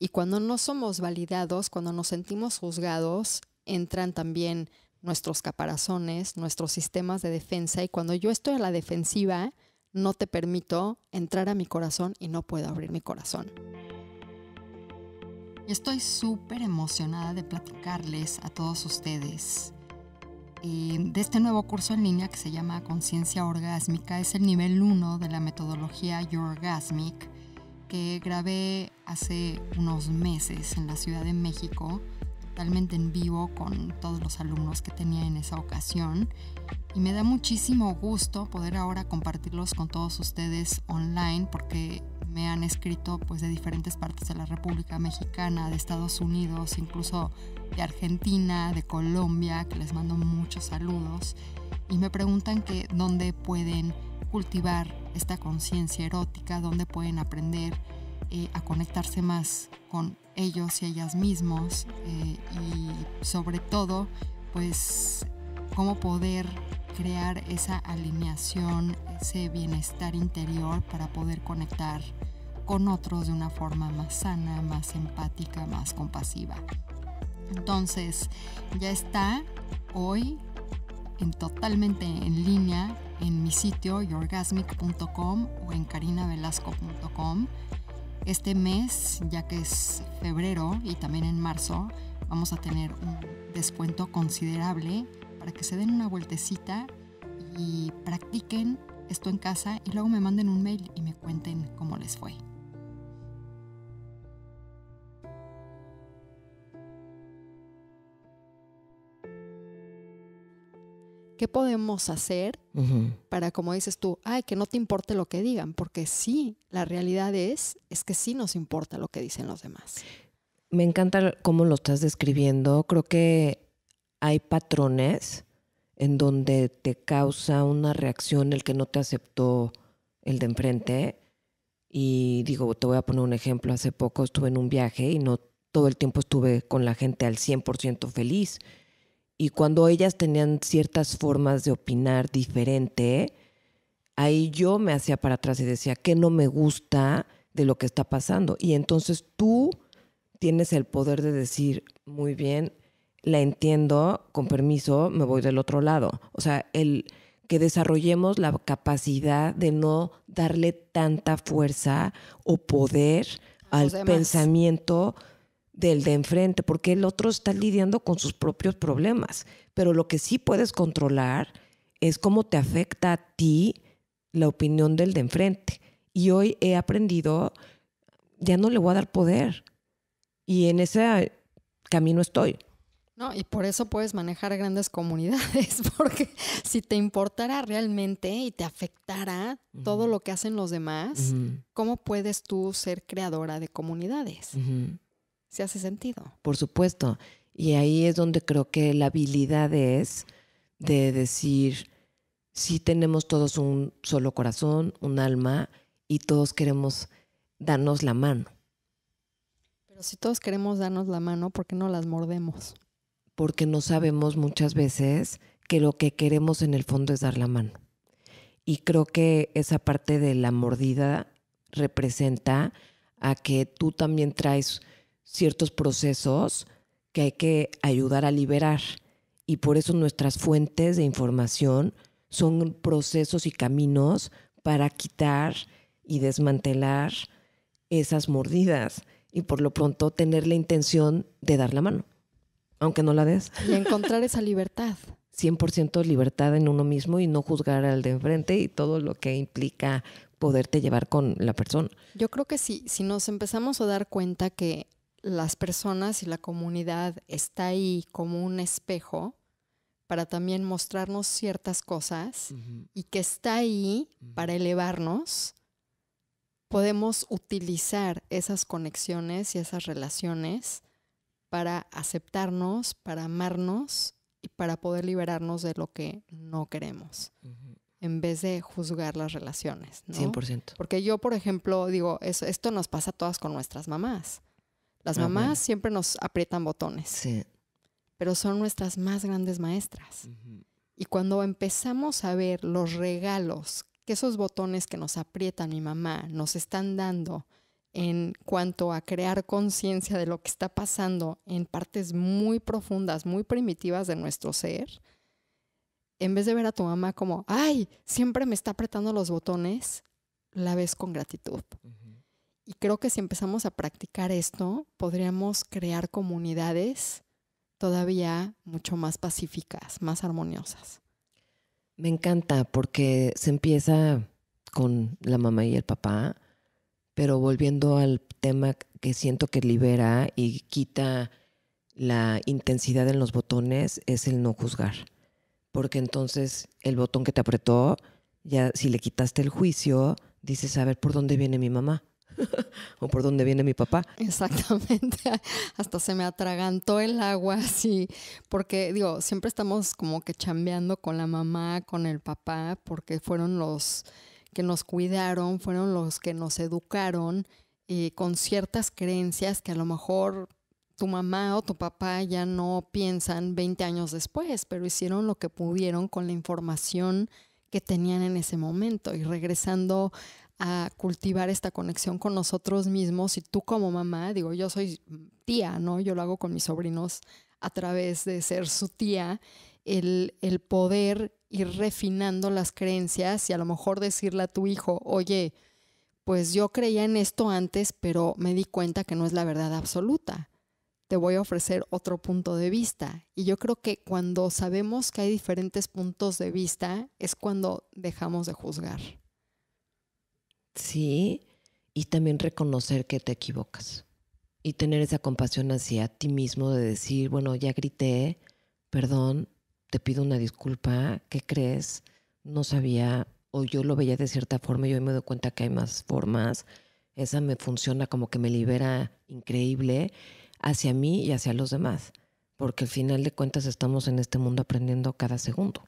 Y cuando no somos validados, cuando nos sentimos juzgados, entran también nuestros caparazones, nuestros sistemas de defensa y cuando yo estoy a la defensiva, no te permito entrar a mi corazón y no puedo abrir mi corazón estoy súper emocionada de platicarles a todos ustedes eh, de este nuevo curso en línea que se llama Conciencia Orgásmica. Es el nivel 1 de la metodología Your Orgasmic que grabé hace unos meses en la Ciudad de México totalmente en vivo con todos los alumnos que tenía en esa ocasión y me da muchísimo gusto poder ahora compartirlos con todos ustedes online porque me han escrito pues de diferentes partes de la República Mexicana, de Estados Unidos, incluso de Argentina, de Colombia, que les mando muchos saludos y me preguntan que dónde pueden cultivar esta conciencia erótica, dónde pueden aprender eh, a conectarse más con ellos y ellas mismos eh, y sobre todo pues cómo poder crear esa alineación, ese bienestar interior para poder conectar con otros de una forma más sana, más empática, más compasiva. Entonces, ya está hoy en totalmente en línea en mi sitio yorgasmic.com o en carinavelasco.com. Este mes, ya que es febrero y también en marzo, vamos a tener un descuento considerable para que se den una vueltecita y practiquen esto en casa y luego me manden un mail y me cuenten cómo les fue. ¿Qué podemos hacer para, como dices tú, ay, que no te importe lo que digan? Porque sí, la realidad es, es que sí nos importa lo que dicen los demás. Me encanta cómo lo estás describiendo. Creo que hay patrones en donde te causa una reacción el que no te aceptó el de enfrente. Y digo, te voy a poner un ejemplo. Hace poco estuve en un viaje y no todo el tiempo estuve con la gente al 100% feliz. Y cuando ellas tenían ciertas formas de opinar diferente, ahí yo me hacía para atrás y decía, que no me gusta de lo que está pasando? Y entonces tú tienes el poder de decir, muy bien, la entiendo, con permiso, me voy del otro lado. O sea, el que desarrollemos la capacidad de no darle tanta fuerza o poder al pensamiento del de enfrente, porque el otro está lidiando con sus propios problemas. Pero lo que sí puedes controlar es cómo te afecta a ti la opinión del de enfrente. Y hoy he aprendido, ya no le voy a dar poder. Y en ese camino estoy y por eso puedes manejar grandes comunidades, <laughs> porque si te importara realmente y te afectara todo lo que hacen los demás, ¿cómo puedes tú ser creadora de comunidades? Si hace sentido. Por supuesto. Y ahí es donde creo que la habilidad es de decir, si tenemos todos un solo corazón, un alma, y todos queremos darnos la mano. Pero si todos queremos darnos la mano, ¿por qué no las mordemos? porque no sabemos muchas veces que lo que queremos en el fondo es dar la mano. Y creo que esa parte de la mordida representa a que tú también traes ciertos procesos que hay que ayudar a liberar. Y por eso nuestras fuentes de información son procesos y caminos para quitar y desmantelar esas mordidas y por lo pronto tener la intención de dar la mano aunque no la des. Y encontrar esa libertad. 100% libertad en uno mismo y no juzgar al de enfrente y todo lo que implica poderte llevar con la persona. Yo creo que sí, si nos empezamos a dar cuenta que las personas y la comunidad está ahí como un espejo para también mostrarnos ciertas cosas y que está ahí para elevarnos, podemos utilizar esas conexiones y esas relaciones para aceptarnos, para amarnos y para poder liberarnos de lo que no queremos. En vez de juzgar las relaciones. 100%. Porque yo, por ejemplo, digo, esto nos pasa a todas con nuestras mamás. Las ah, mamás siempre nos aprietan botones. Sí. Pero son nuestras más grandes maestras. Y cuando empezamos a ver los regalos que esos botones que nos aprietan mi mamá nos están dando en cuanto a crear conciencia de lo que está pasando en partes muy profundas, muy primitivas de nuestro ser, en vez de ver a tu mamá como, ay, siempre me está apretando los botones, la ves con gratitud. Y creo que si empezamos a practicar esto, podríamos crear comunidades todavía mucho más pacíficas, más armoniosas. Me encanta porque se empieza con la mamá y el papá, pero volviendo al tema que siento que libera y quita la intensidad en los botones es el no juzgar. Porque entonces el botón que te apretó, ya si le quitaste el juicio, dices, a ver, ¿por dónde viene mi mamá? <laughs> o por dónde viene mi papá. Exactamente. <laughs> Hasta se me atragantó el agua así, <laughs> porque digo, siempre estamos como que chambeando con la mamá, con el papá, porque fueron los que nos cuidaron, fueron los que nos educaron eh, con ciertas creencias que a lo mejor tu mamá o tu papá ya no piensan 20 años después, pero hicieron lo que pudieron con la información que tenían en ese momento y regresando a cultivar esta conexión con nosotros mismos y tú como mamá, digo, yo soy tía, ¿no? Yo lo hago con mis sobrinos a través de ser su tía el, poder ir refinando las creencias y a lo mejor decirle a tu hijo, oye, pues yo creía en esto antes, pero me di cuenta que no es la verdad absoluta. Te voy a ofrecer otro punto de vista. Y yo creo que cuando sabemos que hay diferentes puntos de vista es cuando dejamos de juzgar. Sí, y también reconocer que te equivocas. Y tener esa compasión hacia ti mismo de decir, bueno, ya grité, perdón, te pido una disculpa, ¿qué crees? No sabía, o yo lo veía de cierta forma y hoy me doy cuenta que hay más formas. Esa me funciona como que me libera increíble hacia mí y hacia los demás, porque al final de cuentas estamos en este mundo aprendiendo cada segundo.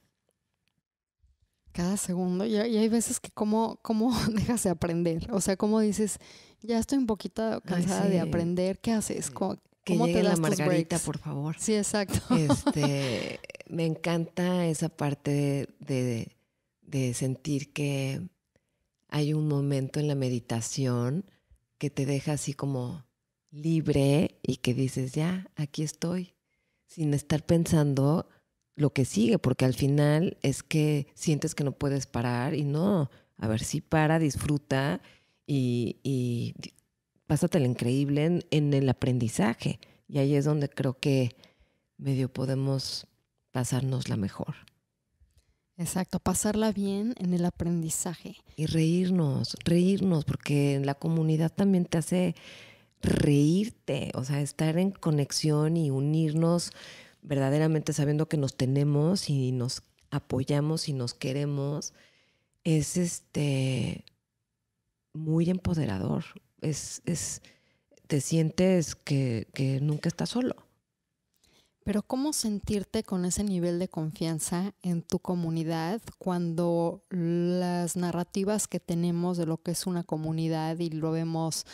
Cada segundo, y, hay veces que cómo, cómo <laughs> dejas de aprender, o sea, cómo dices, ya estoy un poquito cansada de aprender, ¿qué haces? que llegue la margarita, por favor. Sí, exacto. Este, <laughs> me encanta esa parte de, sentir que hay un momento en la meditación que te deja así como libre y que dices, ya, aquí estoy, sin estar pensando lo que sigue, porque al final es que sientes que no puedes parar y no, a ver si para, disfruta y, y pásatela increíble en, el aprendizaje. Y ahí es donde creo que medio podemos pasarnos la mejor. Exacto, pasarla bien en el aprendizaje. Y reírnos, reírnos, porque la comunidad también te hace reírte, o sea, estar en conexión y unirnos verdaderamente sabiendo que nos tenemos y nos apoyamos y nos queremos, es este muy empoderador es, te sientes que, que nunca estás solo. Pero ¿cómo sentirte con ese nivel de confianza en tu comunidad cuando las narrativas que tenemos de lo que es una comunidad y lo vemos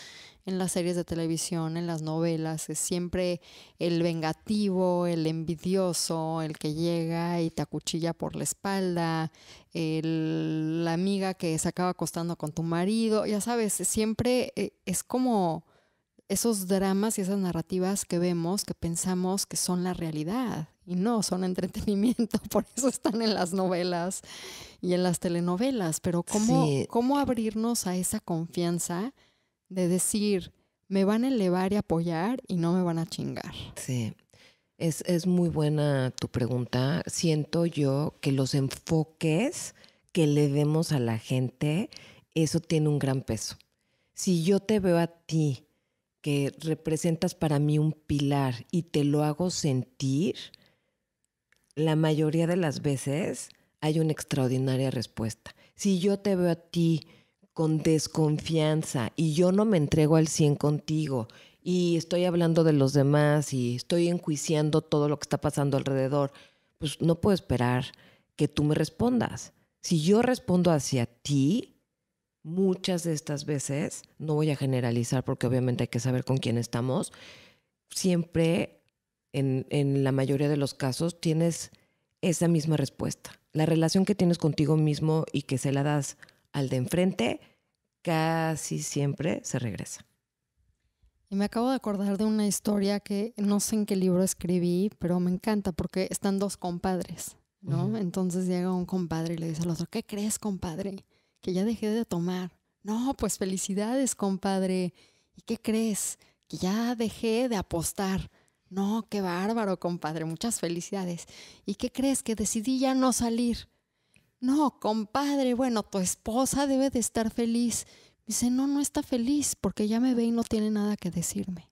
en las series de televisión, en las novelas, es siempre el vengativo, el envidioso, el que llega y te acuchilla por la espalda, la amiga que se acaba acostando con tu marido, ya sabes, siempre eh, es como esos dramas y esas narrativas que vemos, que pensamos que son la realidad y no, son entretenimiento, <laughs> por eso están en las novelas y en las telenovelas, pero ¿cómo, cómo abrirnos a esa confianza? de decir, me van a elevar y apoyar y no me van a chingar. Sí, es, es muy buena tu pregunta. Siento yo que los enfoques que le demos a la gente, eso tiene un gran peso. Si yo te veo a ti, que representas para mí un pilar y te lo hago sentir, la mayoría de las veces hay una extraordinaria respuesta. Si yo te veo a ti, con desconfianza y yo no me entrego al 100 contigo y estoy hablando de los demás y estoy enjuiciando todo lo que está pasando alrededor, pues no puedo esperar que tú me respondas. Si yo respondo hacia ti, muchas de estas veces, no voy a generalizar porque obviamente hay que saber con quién estamos, siempre, en, en la mayoría de los casos, tienes esa misma respuesta. La relación que tienes contigo mismo y que se la das al de enfrente, casi siempre se regresa. Y me acabo de acordar de una historia que no sé en qué libro escribí, pero me encanta porque están dos compadres, ¿no? Entonces llega un compadre y le dice al otro, ¿qué crees, compadre? Que ya dejé de tomar. No, pues felicidades, compadre. ¿Y qué crees? Que ya dejé de apostar. No, qué bárbaro, compadre. Muchas felicidades. ¿Y qué crees? Que decidí ya no salir no, compadre, bueno, tu esposa debe de estar feliz. dice, no, no está feliz porque ya me ve y no tiene nada que decirme.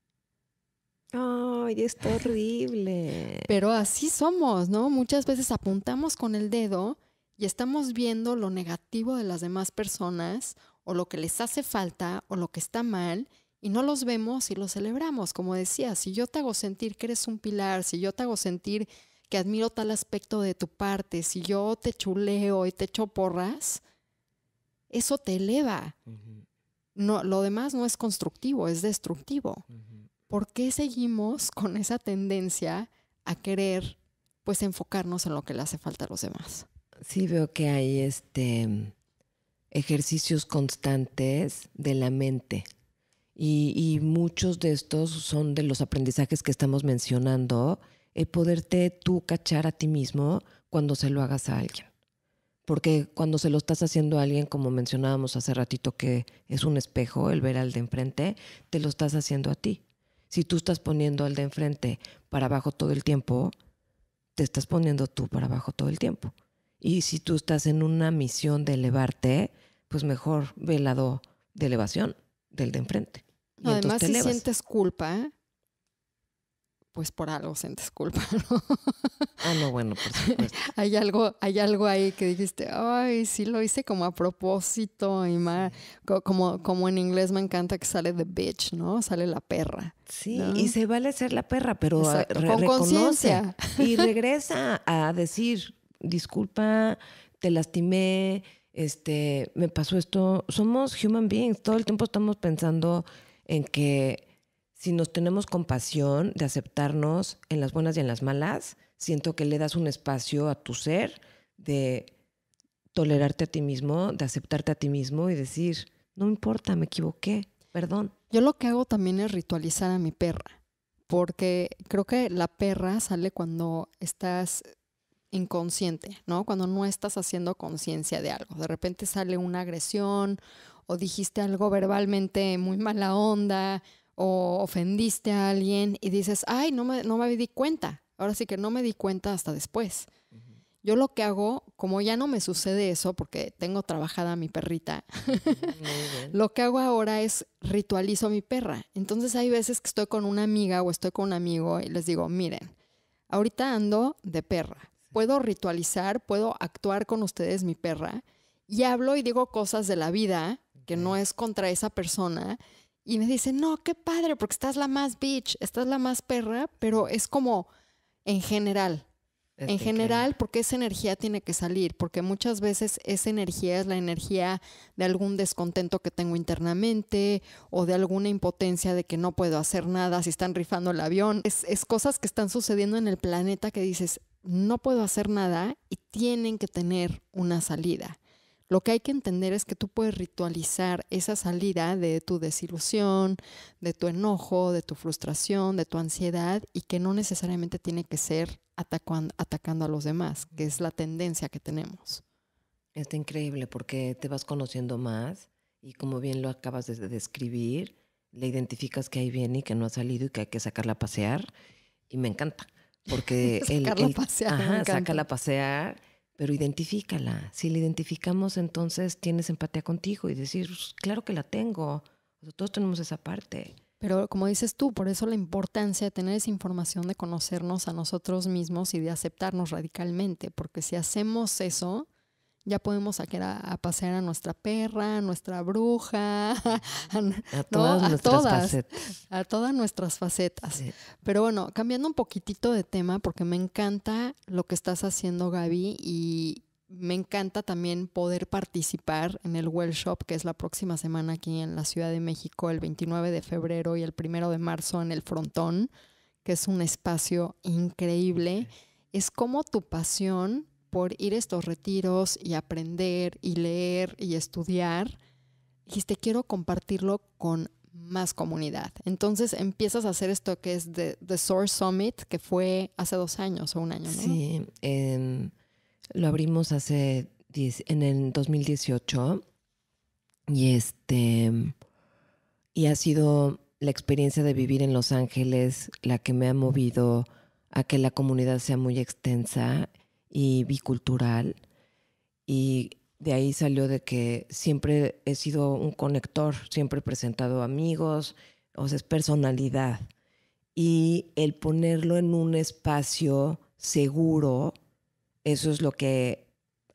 Ay, es horrible. Pero así somos, ¿no? Muchas veces apuntamos con el dedo y estamos viendo lo negativo de las demás personas o lo que les hace falta o lo que está mal y no los vemos y los celebramos. Como decía, si yo te hago sentir que eres un pilar, si yo te hago sentir que admiro tal aspecto de tu parte, si yo te chuleo y te echo porras, eso te eleva. no, lo demás no es constructivo, es destructivo. ¿Por qué seguimos con esa tendencia a querer pues enfocarnos en lo que le hace falta a los demás? Sí, veo que hay este ejercicios constantes de la mente. y muchos de estos son de los aprendizajes que estamos mencionando eh, poderte tú cachar a ti mismo cuando se lo hagas a alguien. Porque cuando se lo estás haciendo a alguien, como mencionábamos hace ratito, que es un espejo, el ver al de enfrente, te lo estás haciendo a ti. Si tú estás poniendo al de enfrente para abajo todo el tiempo, te estás poniendo tú para abajo todo el tiempo. Y si tú estás en una misión de elevarte, pues mejor ve de elevación del de enfrente. además, si sientes culpa, ¿eh? pues por algo sin disculpa, <laughs> ¿no? Ah, no, bueno, por supuesto. <laughs> hay, algo, hay algo ahí que dijiste, ay, sí lo hice como a propósito, y más, como, como en inglés me encanta que sale the bitch, ¿no? Sale la perra. Sí, y se vale ser la perra, pero ah, con conciencia. Y <laughs> regresa a decir, disculpa, te lastimé, este, me pasó esto. Somos human beings, todo el tiempo estamos pensando en que si nos tenemos compasión de aceptarnos en las buenas y en las malas, siento que le das un espacio a tu ser de tolerarte a ti mismo, de aceptarte a ti mismo y decir, no importa, me equivoqué, perdón. Yo lo que hago también es ritualizar a mi perra, porque creo que la perra sale cuando estás inconsciente, ¿no? Cuando no estás haciendo conciencia de algo. De repente sale una agresión o dijiste algo verbalmente muy mala onda o ofendiste a alguien y dices, ay, no me, no me di cuenta. Ahora sí que no me di cuenta hasta después. Yo lo que hago, como ya no me sucede eso, porque tengo trabajada a mi perrita, <laughs> lo que hago ahora es ritualizo mi perra. Entonces hay veces que estoy con una amiga o estoy con un amigo y les digo, miren, ahorita ando de perra. Puedo ritualizar, puedo actuar con ustedes mi perra y hablo y digo cosas de la vida que no es contra esa persona, y me dicen, no, qué padre, porque estás la más bitch, estás la más perra, pero es como en general. en general, porque esa energía tiene que salir, porque muchas veces esa energía es la energía de algún descontento que tengo internamente o de alguna impotencia de que no puedo hacer nada si están rifando el avión. Es, es cosas que están sucediendo en el planeta que dices, no puedo hacer nada y tienen que tener una salida. Lo que hay que entender es que tú puedes ritualizar esa salida de tu desilusión, de tu enojo, de tu frustración, de tu ansiedad y que no necesariamente tiene que ser atacando, a los demás, que es la tendencia que tenemos. Está increíble porque te vas conociendo más y como bien lo acabas de describir, le identificas que ahí viene y que no ha salido y que hay que sacarla a pasear y me encanta porque <laughs> el, sacarla a pasear, ajá, a pasear pero identifícala. Si la identificamos, entonces tienes empatía contigo y decir, pues, claro que la tengo, todos tenemos esa parte. Pero como dices tú, por eso la importancia de tener esa información, de conocernos a nosotros mismos y de aceptarnos radicalmente, porque si hacemos eso, ya podemos sacar a, pasear a nuestra perra, a nuestra bruja, <laughs> a, todas, nuestras facetas. A todas nuestras facetas. Pero bueno, cambiando un poquitito de tema, porque me encanta lo que estás haciendo, Gaby, y me encanta también poder participar en el workshop que es la próxima semana aquí en la Ciudad de México, el 29 de febrero y el 1 de marzo en el Frontón, que es un espacio increíble. Es como tu pasión por ir a estos retiros y aprender y leer y estudiar, dijiste, quiero compartirlo con más comunidad. Entonces empiezas a hacer esto que es The, The Source Summit, que fue hace dos años o un año, ¿no? Sí, lo abrimos hace en el 2018 y este y ha sido la experiencia de vivir en Los Ángeles la que me ha movido a que la comunidad sea muy extensa y bicultural. Y de ahí salió de que siempre he sido un conector, siempre he presentado amigos, o sea, es personalidad. Y el ponerlo en un espacio seguro, eso es lo que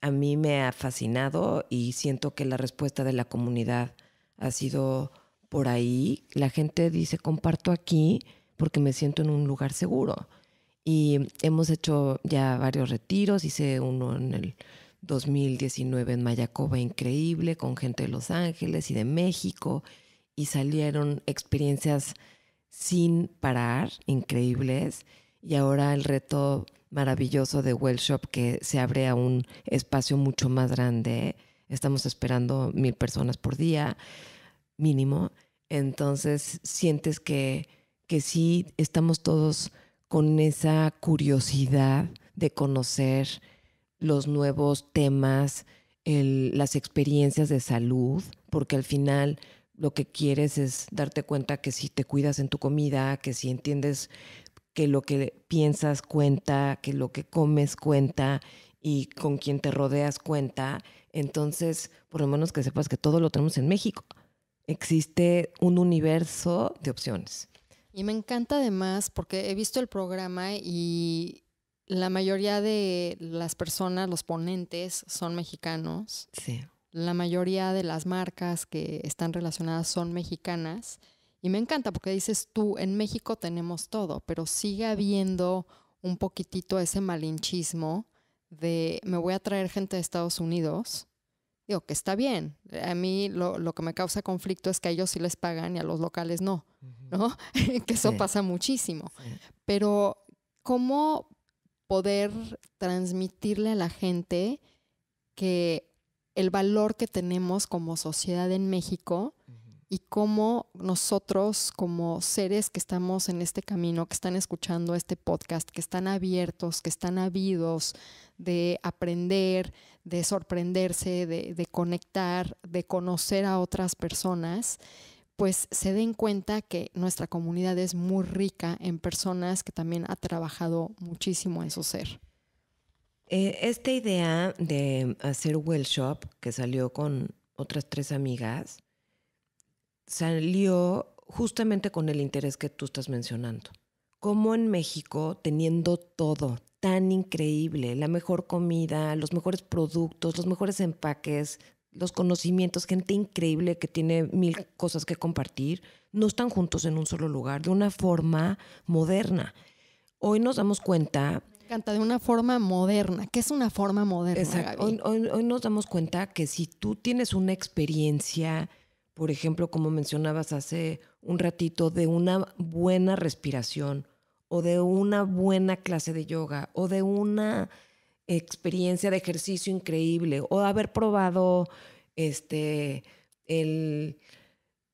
a mí me ha fascinado y siento que la respuesta de la comunidad ha sido por ahí. La gente dice, comparto aquí porque me siento en un lugar seguro. Y hemos hecho ya varios retiros, hice uno en el 2019 en Mayacoba increíble, con gente de Los Ángeles y de México, y salieron experiencias sin parar, increíbles. Y ahora el reto maravilloso de Wellshop, que se abre a un espacio mucho más grande. Estamos esperando mil personas por día, mínimo. Entonces sientes que, que sí estamos todos con esa curiosidad de conocer los nuevos temas, las experiencias de salud, porque al final lo que quieres es darte cuenta que si te cuidas en tu comida, que si entiendes que lo que piensas cuenta, que lo que comes cuenta y con quien te rodeas cuenta, entonces por lo menos que sepas que todo lo tenemos en México. Existe un universo de opciones. Y me encanta además porque he visto el programa y la mayoría de las personas, los ponentes, son mexicanos. Sí. La mayoría de las marcas que están relacionadas son mexicanas. Y me encanta porque dices tú, en México tenemos todo, pero sigue habiendo un poquitito ese malinchismo de me voy a traer gente de Estados Unidos digo que está bien. Eh, a mí lo, que me causa conflicto es que a ellos sí les pagan y a los locales no, ¿no? <laughs> que eso pasa muchísimo. Pero, ¿cómo poder transmitirle a la gente que el valor que tenemos como sociedad en México y cómo nosotros como seres que estamos en este camino, que están escuchando este podcast, que están abiertos, que están habidos de aprender, de sorprenderse, de, conectar, de conocer a otras personas, pues se den cuenta que nuestra comunidad es muy rica en personas que también ha trabajado muchísimo en su ser. Eh, esta idea de hacer well shop que salió con otras tres amigas salió justamente con el interés que tú estás mencionando. ¿Cómo en México, teniendo todo, tan increíble, la mejor comida, los mejores productos, los mejores empaques, los conocimientos, gente increíble que tiene mil cosas que compartir, no están juntos en un solo lugar, de una forma moderna. Hoy nos damos cuenta... Me encanta, de una forma moderna. ¿Qué es una forma moderna? hoy, nos damos cuenta que si tú tienes una experiencia, por ejemplo, como mencionabas hace un ratito, de una buena respiración, o de una buena clase de yoga o de una experiencia de ejercicio increíble o de haber probado este el,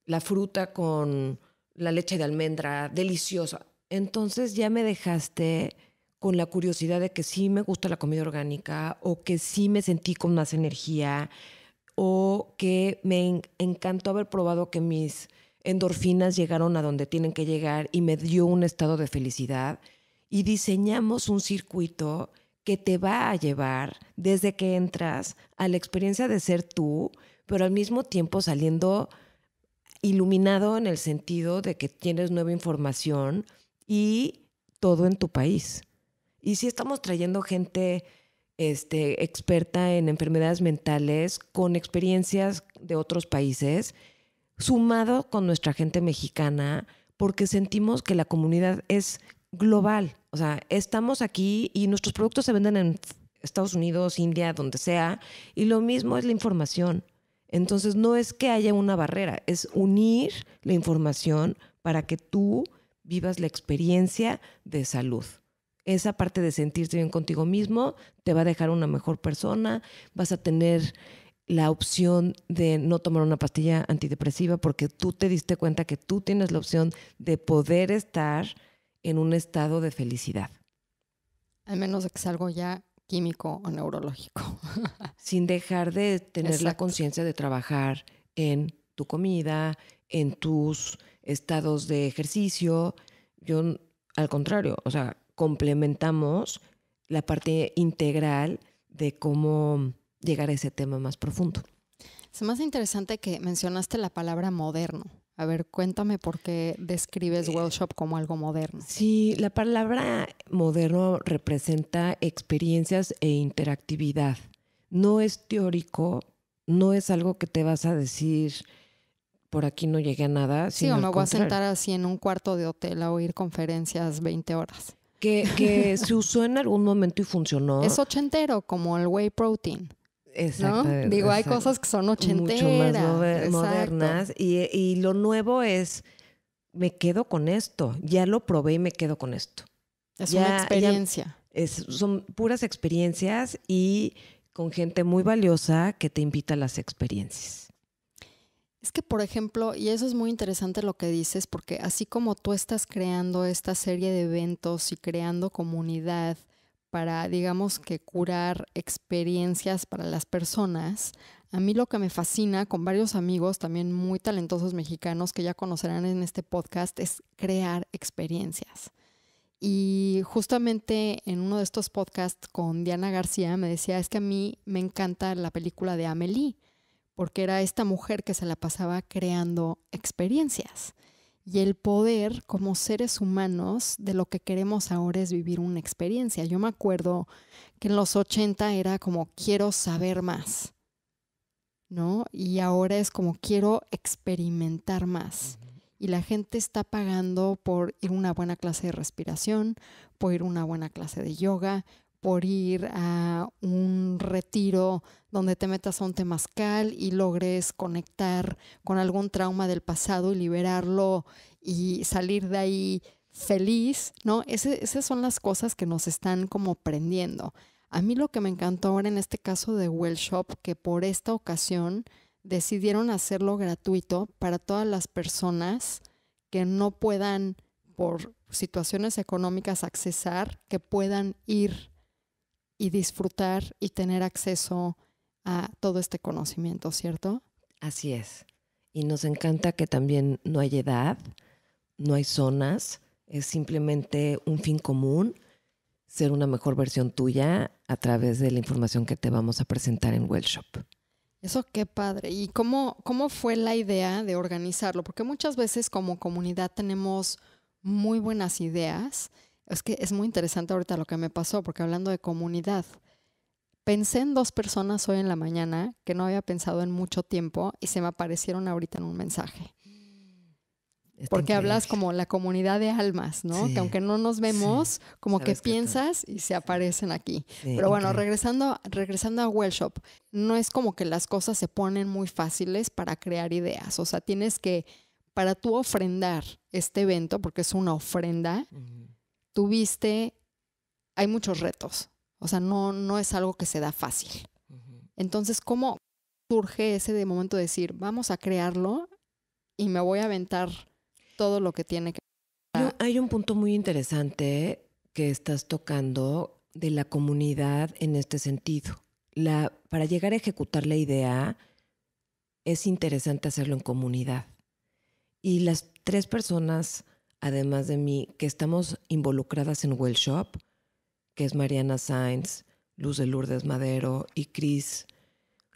la fruta con la leche de almendra deliciosa. Entonces ya me dejaste con la curiosidad de que sí me gusta la comida orgánica o que sí me sentí con más energía o que me encantó haber probado que mis endorfinas llegaron a donde tienen que llegar y me dio un estado de felicidad. Y diseñamos un circuito que te va a llevar desde que entras a la experiencia de ser tú, pero al mismo tiempo saliendo iluminado en el sentido de que tienes nueva información y todo en tu país. Y si estamos trayendo gente este, experta en enfermedades mentales con experiencias de otros países, sumado con nuestra gente mexicana, porque sentimos que la comunidad es global. O sea, estamos aquí y nuestros productos se venden en Estados Unidos, India, donde sea, y lo mismo es la información. Entonces, no es que haya una barrera, es unir la información para que tú vivas la experiencia de salud. Esa parte de sentirte bien contigo mismo te va a dejar una mejor persona, vas a tener la opción de no tomar una pastilla antidepresiva porque tú te diste cuenta que tú tienes la opción de poder estar en un estado de felicidad. Al menos que es algo ya químico o neurológico. <laughs> Sin dejar de tener la conciencia de trabajar en tu comida, en tus estados de ejercicio. Yo, al contrario, o sea, complementamos la parte integral de cómo llegar a ese tema más profundo. es más interesante que mencionaste la palabra moderno. A ver, cuéntame por qué describes eh, Wellshop como algo moderno. Sí, la palabra moderno representa experiencias e interactividad. No es teórico, no es algo que te vas a decir, por aquí no llegué a nada. Sí, o me voy a sentar así en un cuarto de hotel a oír conferencias 20 horas. Que, que <laughs> se usó en algún momento y funcionó. Es ochentero, como el whey protein. Exacto. ¿no? Digo, hay cosas que son ochenteras. Mucho más modernas. Y, lo nuevo es, me quedo con esto. Ya lo probé y me quedo con esto. Es una experiencia. Es, son puras experiencias y con gente muy valiosa que te invita a las experiencias. Es que, por ejemplo, y eso es muy interesante lo que dices, porque así como tú estás creando esta serie de eventos y creando comunidad para, digamos que, curar experiencias para las personas. A mí lo que me fascina con varios amigos, también muy talentosos mexicanos que ya conocerán en este podcast, es crear experiencias. Y justamente en uno de estos podcasts con Diana García me decía, es que a mí me encanta la película de Amelie, porque era esta mujer que se la pasaba creando experiencias y el poder como seres humanos de lo que queremos ahora es vivir una experiencia. Yo me acuerdo que en los 80 era como quiero saber más, ¿no? Y ahora es como quiero experimentar más. Y la gente está pagando por ir a una buena clase de respiración, por ir a una buena clase de yoga, por ir a un retiro donde te metas a un temazcal y logres conectar con algún trauma del pasado y liberarlo y salir de ahí feliz, ¿no? esas son las cosas que nos están como prendiendo. A mí lo que me encantó ahora en este caso de Wellshop que por esta ocasión decidieron hacerlo gratuito para todas las personas que no puedan por situaciones económicas accesar, que puedan ir y disfrutar y tener acceso a todo este conocimiento, ¿cierto? Así es. Y nos encanta que también no hay edad, no hay zonas, es simplemente un fin común, ser una mejor versión tuya a través de la información que te vamos a presentar en Wellshop. Eso qué padre. ¿Y cómo, cómo fue la idea de organizarlo? Porque muchas veces como comunidad tenemos muy buenas ideas, es que es muy interesante ahorita lo que me pasó, porque hablando de comunidad, pensé en dos personas hoy en la mañana que no había pensado en mucho tiempo y se me aparecieron ahorita en un mensaje. porque hablas como la comunidad de almas, ¿no? Que aunque no nos vemos, como que piensas y se aparecen aquí. Pero bueno, regresando, regresando a Wellshop, no es como que las cosas se ponen muy fáciles para crear ideas. O sea, tienes que, para tú ofrendar este evento, porque es una ofrenda, tuviste, hay muchos retos. O sea, no, no es algo que se da fácil. Entonces, ¿cómo surge ese de momento de decir, vamos a crearlo y me voy a aventar todo lo que tiene que... hay un punto muy interesante que estás tocando de la comunidad en este sentido. para llegar a ejecutar la idea, es interesante hacerlo en comunidad. Y las tres personas además de mí, que estamos involucradas en Well Shop, que es Mariana Sainz, Luz de Lourdes Madero y Cris,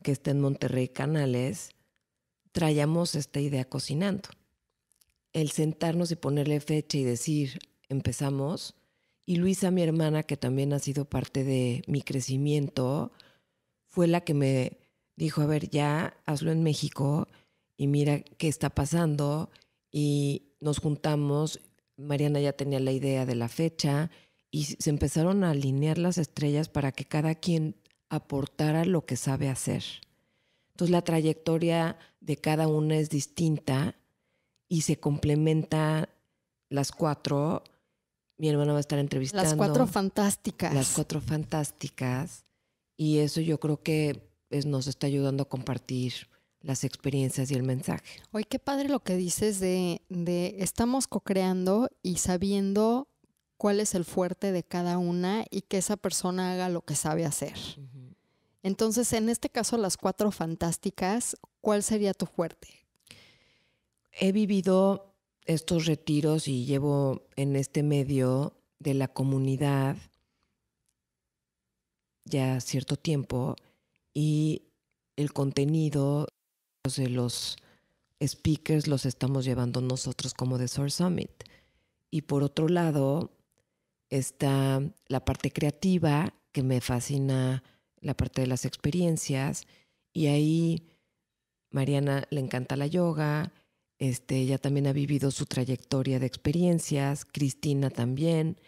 que está en Monterrey Canales, traíamos esta idea cocinando. El sentarnos y ponerle fecha y decir, empezamos. Y Luisa, mi hermana, que también ha sido parte de mi crecimiento, fue la que me dijo, a ver, ya hazlo en México y mira qué está pasando y nos juntamos. Mariana ya tenía la idea de la fecha y se empezaron a alinear las estrellas para que cada quien aportara lo que sabe hacer. Entonces la trayectoria de cada una es distinta y se complementa las cuatro. Mi hermana va a estar entrevistando. Las cuatro fantásticas. Las cuatro fantásticas. Y eso yo creo que nos está ayudando a compartir las experiencias y el mensaje. Oye, qué padre lo que dices de, estamos co-creando y sabiendo cuál es el fuerte de cada una y que esa persona haga lo que sabe hacer. Entonces, en este caso, las cuatro fantásticas, ¿cuál sería tu fuerte? He vivido estos retiros y llevo en este medio de la comunidad ya cierto tiempo y el contenido de los speakers los estamos llevando nosotros como The Source Summit. Y por otro lado, está la parte creativa, que me fascina la parte de las experiencias. Y ahí Mariana le encanta la yoga, este, ella también ha vivido su trayectoria de experiencias, Cristina también,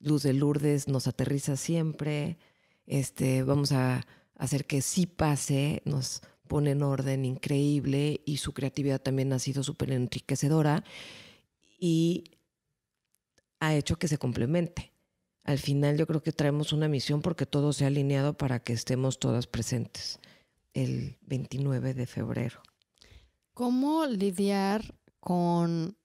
Luz de Lourdes nos aterriza siempre, este, vamos a hacer que sí pase, nos pone en orden increíble y su creatividad también ha sido súper enriquecedora y ha hecho que se complemente. Al final yo creo que traemos una misión porque todo se ha alineado para que estemos todas presentes el 29 de febrero. ¿Cómo lidiar con,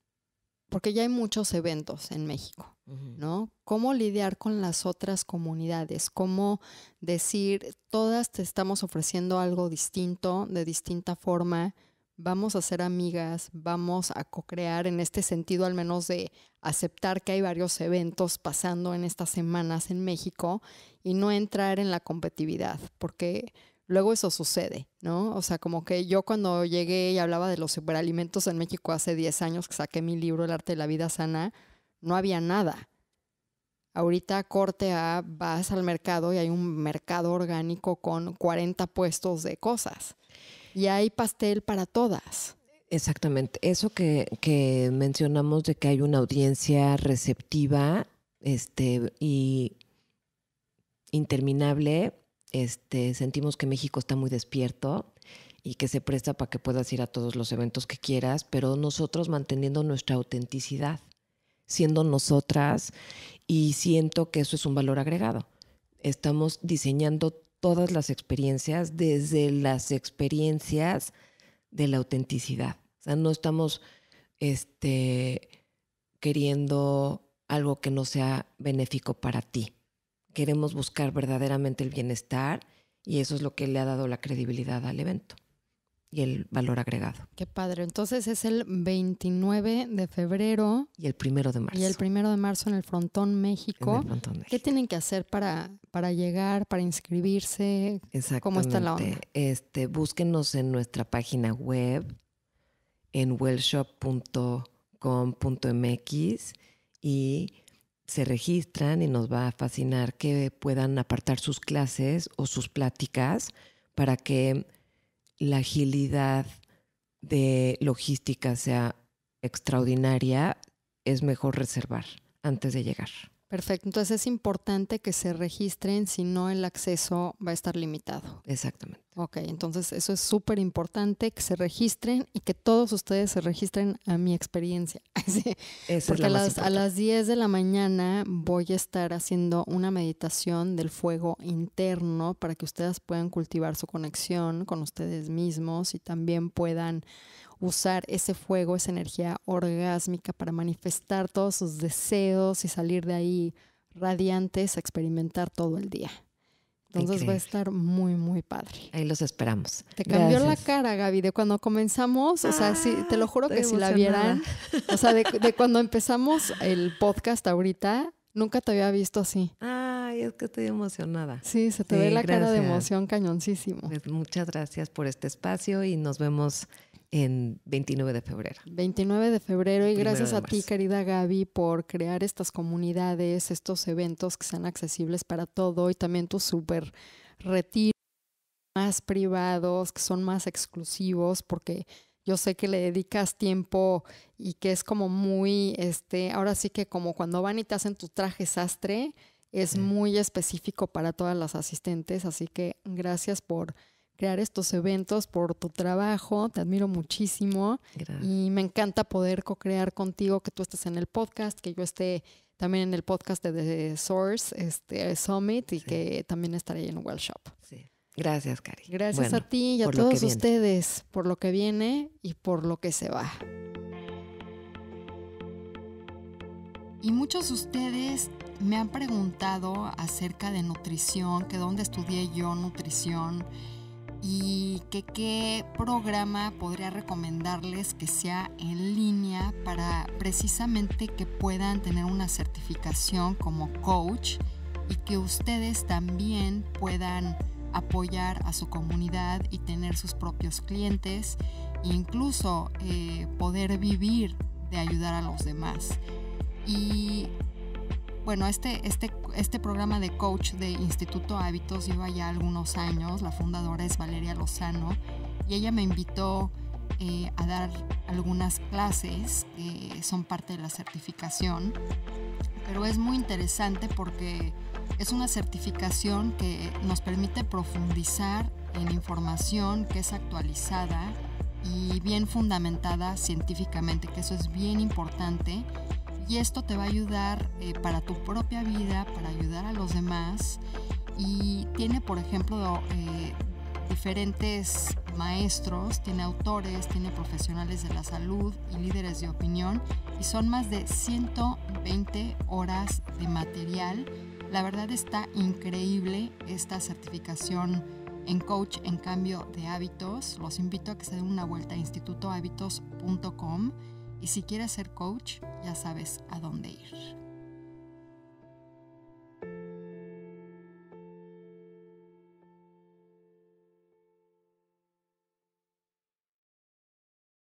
porque ya hay muchos eventos en México, ¿no? Cómo lidiar con las otras comunidades, cómo decir, todas te estamos ofreciendo algo distinto, de distinta forma, vamos a ser amigas, vamos a co-crear en este sentido al menos de aceptar que hay varios eventos pasando en estas semanas en México y no entrar en la competitividad, porque luego eso sucede, ¿no? O sea, como que yo cuando llegué y hablaba de los superalimentos en México hace 10 años que saqué mi libro El arte de la vida sana, no había nada. Ahorita corte a vas al mercado y hay un mercado orgánico con 40 puestos de cosas. Y hay pastel para todas. Exactamente. Eso que, que mencionamos de que hay una audiencia receptiva este, y interminable, este, sentimos que México está muy despierto y que se presta para que puedas ir a todos los eventos que quieras, pero nosotros manteniendo nuestra autenticidad siendo nosotras y siento que eso es un valor agregado. Estamos diseñando todas las experiencias desde las experiencias de la autenticidad. O sea, no estamos este, queriendo algo que no sea benéfico para ti. Queremos buscar verdaderamente el bienestar y eso es lo que le ha dado la credibilidad al evento y el valor agregado. Qué padre. Entonces es el 29 de febrero. Y el 1 de marzo. Y el primero de marzo en el Frontón México. ¿Qué tienen que hacer para, para llegar, para inscribirse? ¿Cómo está la onda? Este, búsquenos en nuestra página web, en wellshop.com.mx y se registran y nos va a fascinar que puedan apartar sus clases o sus pláticas para que la agilidad de logística sea extraordinaria, es mejor reservar antes de llegar. Perfecto, entonces es importante que se registren, si no el acceso va a estar limitado. Exactamente. Ok, entonces eso es súper importante, que se registren y que todos ustedes se registren a mi experiencia. <laughs> Porque a, las, a las 10 de la mañana voy a estar haciendo una meditación del fuego interno para que ustedes puedan cultivar su conexión con ustedes mismos y también puedan usar ese fuego, esa energía orgásmica para manifestar todos sus deseos y salir de ahí radiantes a experimentar todo el día. Entonces va a estar muy, muy padre. Ahí los esperamos. Te cambió la cara, Gaby, de cuando comenzamos. O sea, sí, te lo ah, juro que si la vieran. O sea, de, cuando empezamos el podcast ahorita, nunca te había visto así. Ay, es que estoy emocionada. Sí, se te ve la cara de emoción cañoncísimo. Pues, muchas gracias por este espacio y nos vemos en 29 de febrero. 29 de febrero y gracias a ti, querida Gaby, por crear estas comunidades, estos eventos que sean accesibles para todo y también tus súper retiros más privados, que son más exclusivos, porque yo sé que le dedicas tiempo y que es como muy, este, ahora sí que como cuando van y te hacen tu traje sastre, es muy específico para todas las asistentes, así que gracias por crear estos eventos, por tu trabajo. Te admiro muchísimo y me encanta poder co-crear contigo, que tú estés en el podcast, que yo esté también en el podcast de Source este, Summit y que también estaré en Well Shop. Gracias, Cari. Gracias a ti y a todos ustedes por lo que viene y por lo que se va. Y muchos de ustedes me han preguntado acerca de nutrición, que dónde estudié yo nutrición y que qué programa podría recomendarles que sea en línea para precisamente que puedan tener una certificación como coach y que ustedes también puedan apoyar a su comunidad y tener sus propios clientes e incluso eh, poder vivir de ayudar a los demás bueno, este, este, este programa de coach de Instituto Hábitos lleva ya algunos años, la fundadora es Valeria Lozano, y ella me invitó eh, a dar algunas clases que son parte de la certificación, pero es muy interesante porque es una certificación que nos permite profundizar en información que es actualizada y bien fundamentada científicamente, que eso es bien importante y esto te va a ayudar eh, para tu propia vida, para ayudar a los demás y tiene, por ejemplo, eh, diferentes maestros, tiene autores, tiene profesionales de la salud y líderes de opinión y son más de 120 horas de material. La verdad está increíble esta certificación en coach en cambio de hábitos. Los invito a que se den una vuelta a institutohabitos.com y si quieres ser coach, ya sabes a dónde ir.